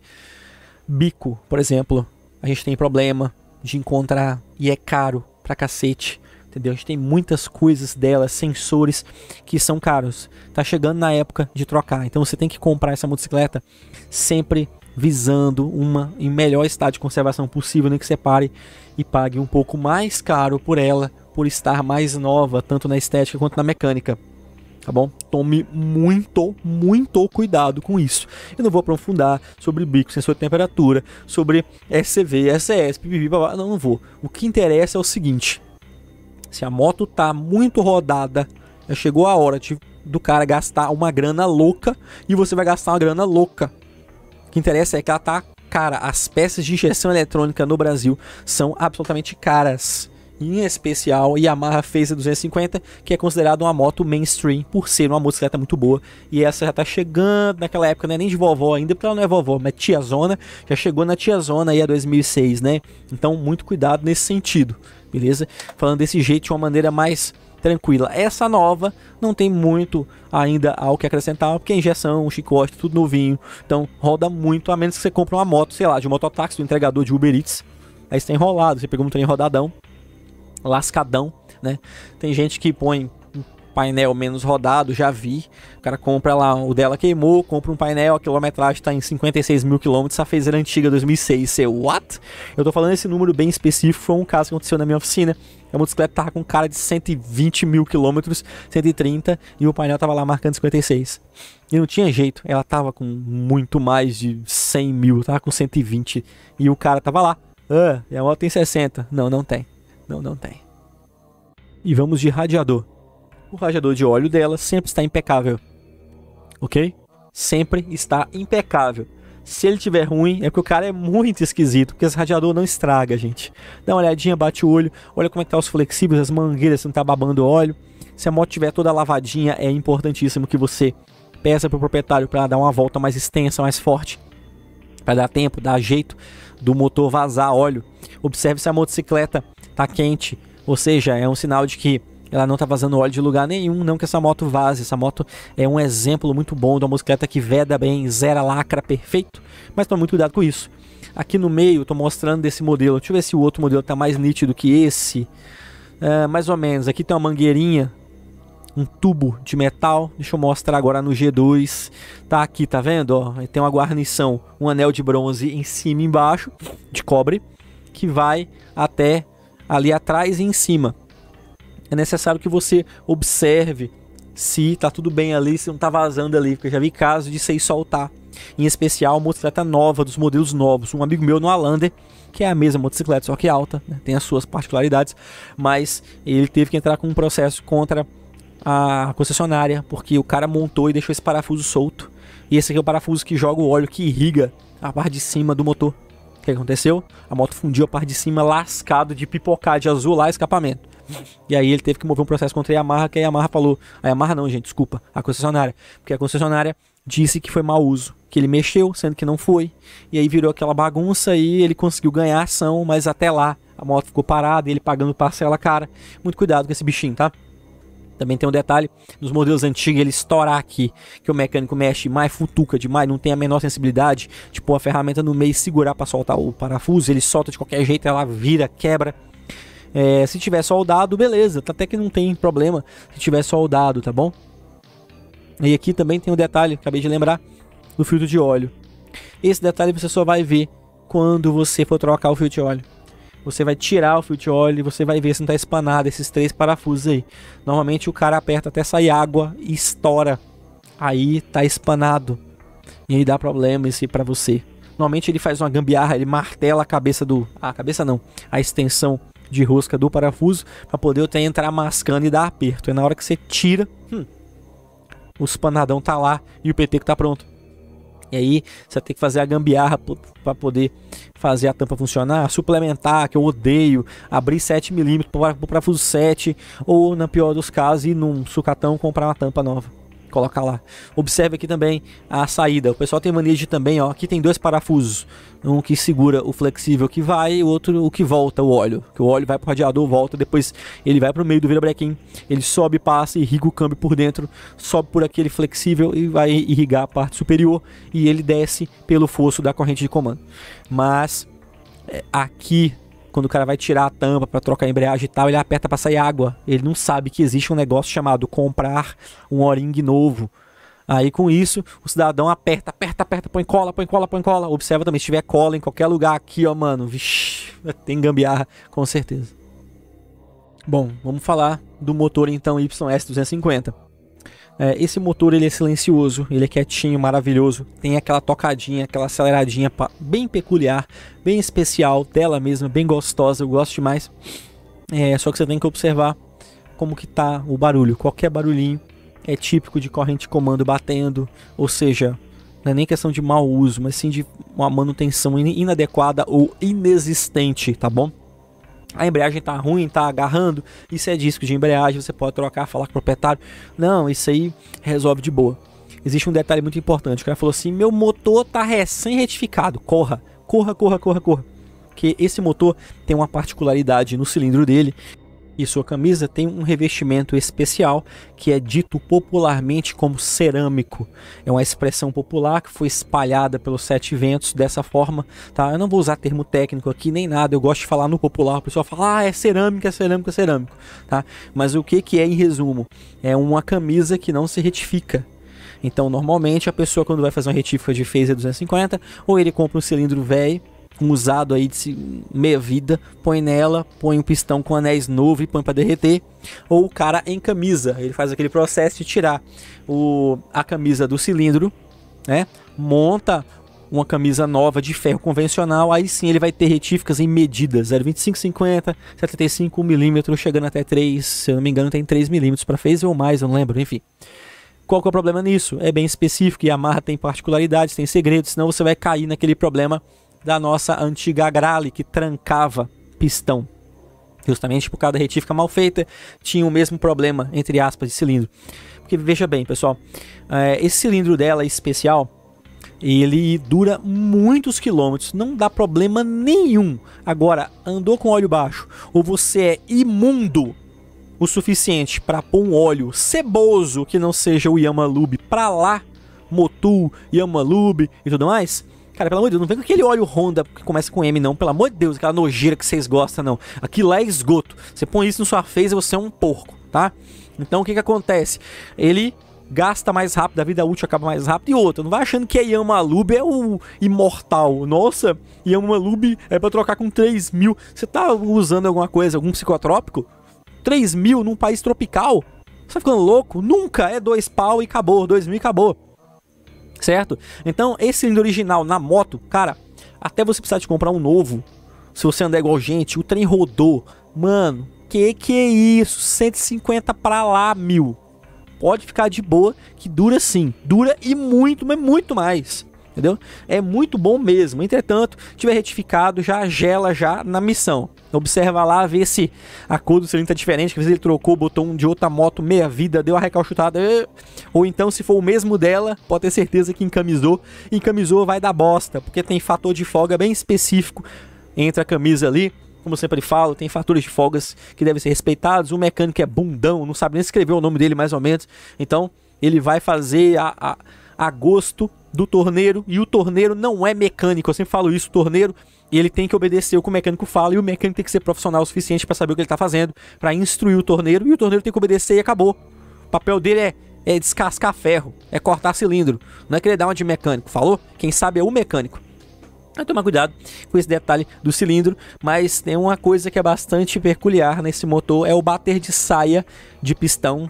Bico, por exemplo, a gente tem problema de encontrar e é caro pra cacete. Entendeu? A gente tem muitas coisas delas, sensores que são caros. Tá chegando na época de trocar. Então você tem que comprar essa motocicleta sempre visando uma em melhor estado de conservação possível, nem né? que você pare e pague um pouco mais caro por ela, por estar mais nova, tanto na estética quanto na mecânica tá bom? Tome muito, muito cuidado com isso. Eu não vou aprofundar sobre bico, sensor de temperatura, sobre SCV, SES, não, não vou. O que interessa é o seguinte, se a moto tá muito rodada, né, chegou a hora de, do cara gastar uma grana louca e você vai gastar uma grana louca. O que interessa é que ela tá cara. As peças de injeção eletrônica no Brasil são absolutamente caras em especial Yamaha Fazer 250, que é considerada uma moto mainstream por ser uma motocicleta muito boa. E essa já tá chegando naquela época, não é nem de vovó ainda, porque ela não é vovó, mas tiazona, já chegou na tiazona aí a 2006, né? Então, muito cuidado nesse sentido, beleza? Falando desse jeito de uma maneira mais tranquila. Essa nova não tem muito ainda ao que acrescentar, porque a injeção, chicote, tudo novinho. Então roda muito, a menos que você compre uma moto, sei lá, de mototaxi mototáxi, do entregador de Uber Eats. Aí você tá enrolado, você pegou um trem rodadão, lascadão, né? Tem gente que põe um painel menos rodado, já vi. O cara compra lá, o dela queimou, compra um painel, a quilometragem está em 56 mil quilômetros, a fez antiga 2006. Seu what? Eu tô falando esse número bem específico, foi um caso que aconteceu na minha oficina. A motocicleta tava com cara de 120 mil quilômetros, 130, e o painel tava lá marcando 56. E não tinha jeito, ela tava com muito mais de 100 mil, tava com 120, e o cara tava lá. Ah, é a moto tem 60. Não, não tem. Não, não tem. E vamos de radiador. O radiador de óleo dela sempre está impecável. Ok? Sempre está impecável. Se ele tiver ruim, é porque o cara é muito esquisito, porque esse radiador não estraga, gente. Dá uma olhadinha, bate o olho, olha como é que tá os flexíveis, as mangueiras, se não tá babando óleo. Se a moto tiver toda lavadinha, é importantíssimo que você peça pro proprietário para dar uma volta mais extensa, mais forte, para dar tempo, dar jeito do motor vazar óleo. Observe se a motocicleta tá quente. Ou seja, é um sinal de que ela não tá vazando óleo de lugar nenhum, não que essa moto vaze. Essa moto é um exemplo muito bom de uma bicicleta que veda bem, zera lacra, perfeito. Mas tome muito cuidado com isso. Aqui no meio, tô mostrando desse modelo. Deixa eu ver se o outro modelo tá mais nítido que esse. É, mais ou menos. Aqui tem uma mangueirinha, um tubo de metal. Deixa eu mostrar agora no G2. Tá aqui, tá vendo? Ó, tem uma guarnição, um anel de bronze em cima e embaixo, de cobre, que vai até ali atrás e em cima. É necessário que você observe se tá tudo bem ali, se não tá vazando ali, porque eu já vi casos de se soltar. Em especial, motocicleta nova, dos modelos novos. Um amigo meu no Alander, que é a mesma motocicleta, só que alta, né? tem as suas particularidades, mas ele teve que entrar com um processo contra a concessionária, porque o cara montou e deixou esse parafuso solto. E esse aqui é o parafuso que joga o óleo que irriga a parte de cima do motor. O que aconteceu? A moto fundiu a parte de cima lascado de pipocar de azul lá, escapamento. E aí ele teve que mover um processo contra a Yamaha, que a Yamaha falou. A Yamaha não, gente, desculpa, a concessionária. Porque a concessionária disse que foi mau uso, que ele mexeu, sendo que não foi. E aí virou aquela bagunça e ele conseguiu ganhar a ação, mas até lá a moto ficou parada, ele pagando parcela cara. Muito cuidado com esse bichinho, tá? Também tem um detalhe, nos modelos antigos ele estourar aqui, que o mecânico mexe mais, futuca demais, não tem a menor sensibilidade, tipo a ferramenta no meio e segurar para soltar o parafuso, ele solta de qualquer jeito, ela vira, quebra. É, se tiver soldado, beleza, tá até que não tem problema se tiver soldado, tá bom? E aqui também tem um detalhe, acabei de lembrar, do filtro de óleo. Esse detalhe você só vai ver quando você for trocar o filtro de óleo você vai tirar o filtro de óleo e você vai ver se não está espanado esses três parafusos aí. Normalmente o cara aperta até sair água e estoura. Aí tá espanado. E aí dá problema esse para você. Normalmente ele faz uma gambiarra, ele martela a cabeça do. Ah, a cabeça não, a extensão de rosca do parafuso para poder até entrar mascando e dar aperto. E é na hora que você tira, hum, o espanadão tá lá e o PT que tá pronto. E aí você tem que fazer a gambiarra para poder fazer a tampa funcionar, suplementar, que eu odeio, abrir 7mm para o parafuso 7, ou na pior dos casos, ir num sucatão comprar uma tampa nova colocar lá. Observe aqui também a saída. O pessoal tem mania de também, ó, aqui tem dois parafusos. Um que segura o flexível que vai e o outro o que volta, o óleo. Que o óleo vai pro radiador, volta, depois ele vai pro meio do virabrequim, ele sobe, passa, irriga o câmbio por dentro, sobe por aquele flexível e vai irrigar a parte superior e ele desce pelo fosso da corrente de comando. Mas é, aqui quando o cara vai tirar a tampa para trocar a embreagem e tal, ele aperta para sair água. Ele não sabe que existe um negócio chamado comprar um O-ring novo. Aí com isso, o cidadão aperta, aperta, aperta, põe cola, põe cola, põe cola. Observa também, se tiver cola em qualquer lugar aqui, ó, mano, vixi, tem gambiarra, com certeza. Bom, vamos falar do motor então YS250. É, esse motor ele é silencioso, ele é quietinho, maravilhoso, tem aquela tocadinha, aquela aceleradinha bem peculiar, bem especial dela mesma, bem gostosa, eu gosto demais. É, só que você tem que observar como que tá o barulho, qualquer barulhinho é típico de corrente de comando batendo, ou seja, não é nem questão de mau uso, mas sim de uma manutenção inadequada ou inexistente, tá bom? a embreagem tá ruim, tá agarrando, isso é disco de embreagem, você pode trocar, falar com o proprietário. Não, isso aí resolve de boa. Existe um detalhe muito importante, o cara falou assim: "Meu motor tá recém retificado, corra, corra, corra, corra, corra". Que esse motor tem uma particularidade no cilindro dele e sua camisa tem um revestimento especial que é dito popularmente como cerâmico. É uma expressão popular que foi espalhada pelos sete ventos dessa forma, tá? Eu não vou usar termo técnico aqui nem nada, eu gosto de falar no popular, o pessoal fala: "Ah, é cerâmica, é cerâmica, é cerâmico", tá? Mas o que que é em resumo? É uma camisa que não se retifica, então, normalmente, a pessoa, quando vai fazer uma retífica de Phaser 250, ou ele compra um cilindro velho um usado aí de meia vida, põe nela, põe um pistão com anéis novo e põe para derreter, ou o cara em camisa, ele faz aquele processo de tirar o, a camisa do cilindro, né? Monta uma camisa nova de ferro convencional, aí sim ele vai ter retíficas em medidas 0,25, 50, 75 milímetros, chegando até 3, se eu não me engano, tem 3 milímetros para fazer ou mais, eu não lembro, enfim. Qual que é o problema nisso? É bem específico e a marra tem particularidades, tem segredos, senão você vai cair naquele problema da nossa antiga grale que trancava pistão. Justamente por causa da retífica mal feita, tinha o mesmo problema, entre aspas, de cilindro. Porque veja bem, pessoal, é, esse cilindro dela é especial, ele dura muitos quilômetros, não dá problema nenhum. Agora, andou com óleo baixo ou você é imundo o suficiente para pôr um óleo ceboso que não seja o Yamalube para lá, Motul, Yamalube e tudo mais, Cara, pelo amor de Deus, não vem com aquele óleo Honda que começa com M, não. Pelo amor de Deus, aquela nojeira que vocês gostam, não. Aquilo lá é esgoto. Você põe isso na sua face, e você é um porco, tá? Então o que que acontece? Ele gasta mais rápido, a vida útil acaba mais rápido. E outra, não vai achando que a Yamalube Lube é o imortal. Nossa, Yamalube é pra trocar com 3 mil. Você tá usando alguma coisa, algum psicotrópico? 3 mil num país tropical? Você tá ficando louco? Nunca é dois pau e acabou, dois mil e acabou certo? Então, esse cilindro original na moto, cara, até você precisar de comprar um novo, se você andar igual gente, o trem rodou, mano, que que é isso? 150 pra lá, mil. Pode ficar de boa, que dura sim, dura e muito, mas muito mais entendeu? É muito bom mesmo. Entretanto, tiver retificado, já gela já na missão. Observa lá, vê se a cor do cilindro tá diferente, que às vezes ele trocou, botou um de outra moto meia vida, deu a recalchutada, eh, ou então se for o mesmo dela, pode ter certeza que encamisou. Encamisou vai dar bosta, porque tem fator de folga bem específico entre a camisa ali como sempre falo, tem fatores de folgas que devem ser respeitados. O mecânico é bundão, não sabe nem escrever o nome dele mais ou menos. Então, ele vai fazer a, a, a gosto do torneiro e o torneiro não é mecânico. Eu sempre falo isso, o torneiro ele tem que obedecer o que o mecânico fala e o mecânico tem que ser profissional o suficiente para saber o que ele tá fazendo, para instruir o torneiro e o torneiro tem que obedecer e acabou. O papel dele é é descascar ferro, é cortar cilindro. Não é que ele dá uma de mecânico, falou? Quem sabe é o mecânico. Então tomar cuidado com esse detalhe do cilindro, mas tem uma coisa que é bastante peculiar nesse motor, é o bater de saia de pistão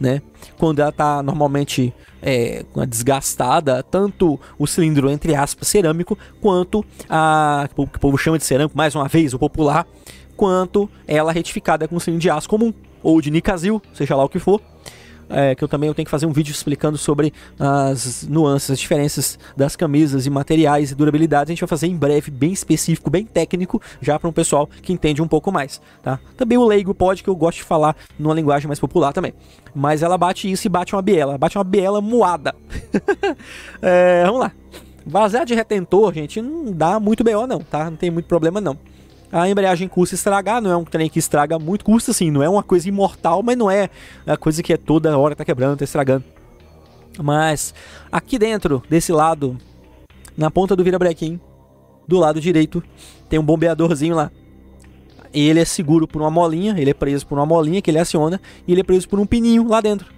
né? Quando ela está normalmente é, desgastada, tanto o cilindro, entre aspas, cerâmico, quanto a. que o povo chama de cerâmico, mais uma vez, o popular, quanto ela retificada com um cilindro de aço comum, ou de nicazil, seja lá o que for é, que eu também eu tenho que fazer um vídeo explicando sobre as nuances, as diferenças das camisas e materiais e durabilidade. A gente vai fazer em breve, bem específico, bem técnico, já para um pessoal que entende um pouco mais, tá? Também o leigo pode, que eu gosto de falar numa linguagem mais popular também. Mas ela bate isso e bate uma biela, bate uma biela moada. é, vamos lá. Vazar de retentor, gente, não dá muito BO não, tá? Não tem muito problema não. A embreagem custa estragar, não é um trem que estraga muito, custa sim, não é uma coisa imortal, mas não é a coisa que é toda hora tá quebrando, tá estragando. Mas aqui dentro, desse lado, na ponta do virabrequim, do lado direito, tem um bombeadorzinho lá. E ele é seguro por uma molinha, ele é preso por uma molinha que ele aciona, e ele é preso por um pininho lá dentro.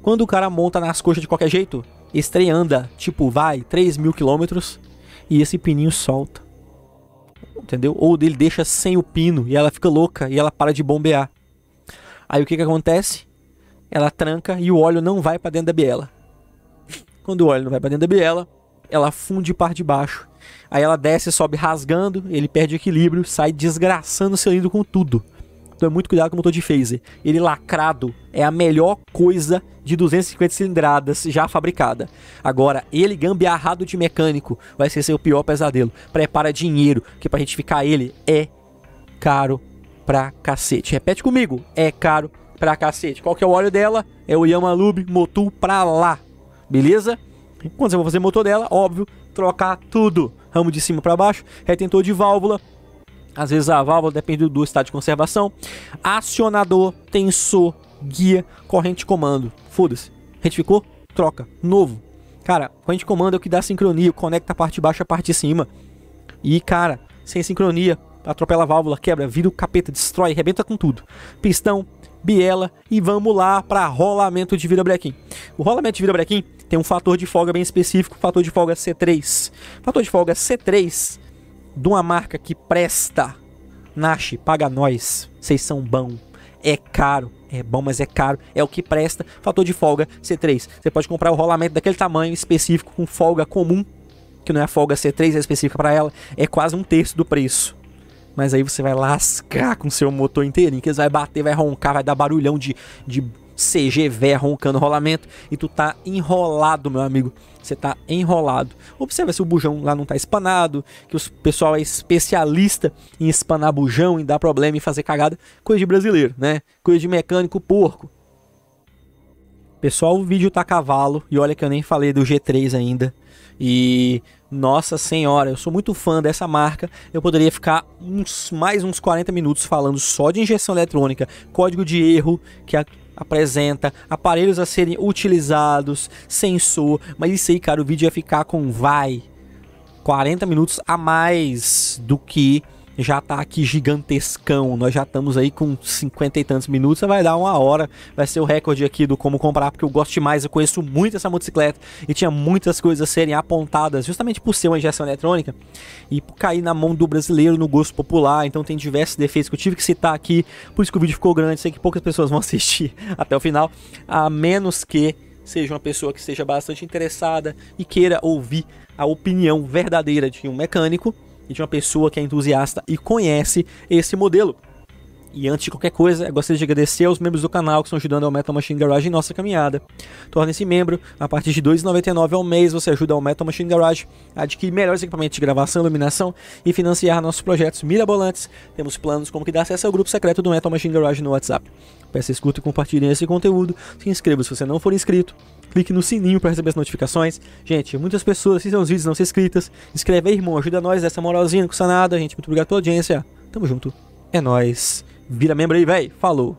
Quando o cara monta nas coxas de qualquer jeito, esse trem anda, tipo, vai 3 mil quilômetros, e esse pininho solta entendeu? Ou ele deixa sem o pino e ela fica louca e ela para de bombear. Aí o que que acontece? Ela tranca e o óleo não vai para dentro da biela. Quando o óleo não vai para dentro da biela, ela funde parte de baixo. Aí ela desce, sobe rasgando, ele perde equilíbrio, sai desgraçando o cilindro com tudo. Então é muito cuidado com o motor de phaser. Ele lacrado é a melhor coisa de 250 cilindradas já fabricada. Agora, ele gambiarrado de mecânico vai ser seu pior pesadelo. Prepara dinheiro, que pra gente ficar ele é caro pra cacete. Repete comigo, é caro pra cacete. Qual que é o óleo dela? É o Yamalube Motul pra lá, beleza? Quando você for fazer motor dela, óbvio, trocar tudo. Ramo de cima para baixo, retentor de válvula, às vezes a válvula, depende do estado de conservação, acionador, tensor, guia, corrente de comando. Foda-se. Retificou? Troca. Novo. Cara, corrente de comando é o que dá sincronia, conecta a parte de baixo à parte de cima. E, cara, sem sincronia, atropela a válvula, quebra, vira o capeta, destrói, rebenta com tudo. Pistão, biela e vamos lá para rolamento de vira brequim. O rolamento de vira brequim tem um fator de folga bem específico, fator de folga é C3. Fator de folga é C3 de uma marca que presta. nasce, paga nós. Vocês são bom. É caro. É bom, mas é caro. É o que presta. Fator de folga C3. Você pode comprar o rolamento daquele tamanho específico com folga comum, que não é a folga C3, é específica para ela. É quase um terço do preço. Mas aí você vai lascar com seu motor inteirinho, que você vai bater, vai roncar, vai dar barulhão de, de CG, véia, roncando rolamento e tu tá enrolado, meu amigo. Você tá enrolado. Observa se o bujão lá não tá espanado, que o pessoal é especialista em espanar bujão, em dar problema, em fazer cagada. Coisa de brasileiro, né? Coisa de mecânico porco. Pessoal, o vídeo tá cavalo e olha que eu nem falei do G3 ainda. E nossa senhora, eu sou muito fã dessa marca. Eu poderia ficar uns, mais uns 40 minutos falando só de injeção eletrônica, código de erro, que a apresenta, aparelhos a serem utilizados, sensor, mas isso aí, cara, o vídeo ia ficar com vai 40 minutos a mais do que já tá aqui gigantescão. Nós já estamos aí com cinquenta e tantos minutos, vai dar uma hora, vai ser o recorde aqui do como comprar, porque eu gosto demais, eu conheço muito essa motocicleta e tinha muitas coisas a serem apontadas, justamente por ser uma injeção eletrônica e por cair na mão do brasileiro no gosto popular. Então tem diversos defeitos que eu tive que citar aqui, por isso que o vídeo ficou grande, sei que poucas pessoas vão assistir até o final, a menos que seja uma pessoa que seja bastante interessada e queira ouvir a opinião verdadeira de um mecânico e de é uma pessoa que é entusiasta e conhece esse modelo. E antes de qualquer coisa, eu gostaria de agradecer aos membros do canal que estão ajudando ao Metal Machine Garage em nossa caminhada. Torne-se membro, a partir de R$ 2,99 ao mês você ajuda ao Metal Machine Garage a adquirir melhores equipamentos de gravação, iluminação e financiar nossos projetos mirabolantes. Temos planos como que dar acesso ao grupo secreto do Metal Machine Garage no WhatsApp. Peça escuta e compartilhe esse conteúdo. Se inscreva se você não for inscrito clique no sininho para receber as notificações. Gente, muitas pessoas assistem os vídeos não se inscritas. Inscreve aí, irmão, ajuda nós, essa moralzinha não custa nada, gente. Muito obrigado pela audiência. Tamo junto. É nós. Vira membro aí, velho. Falou.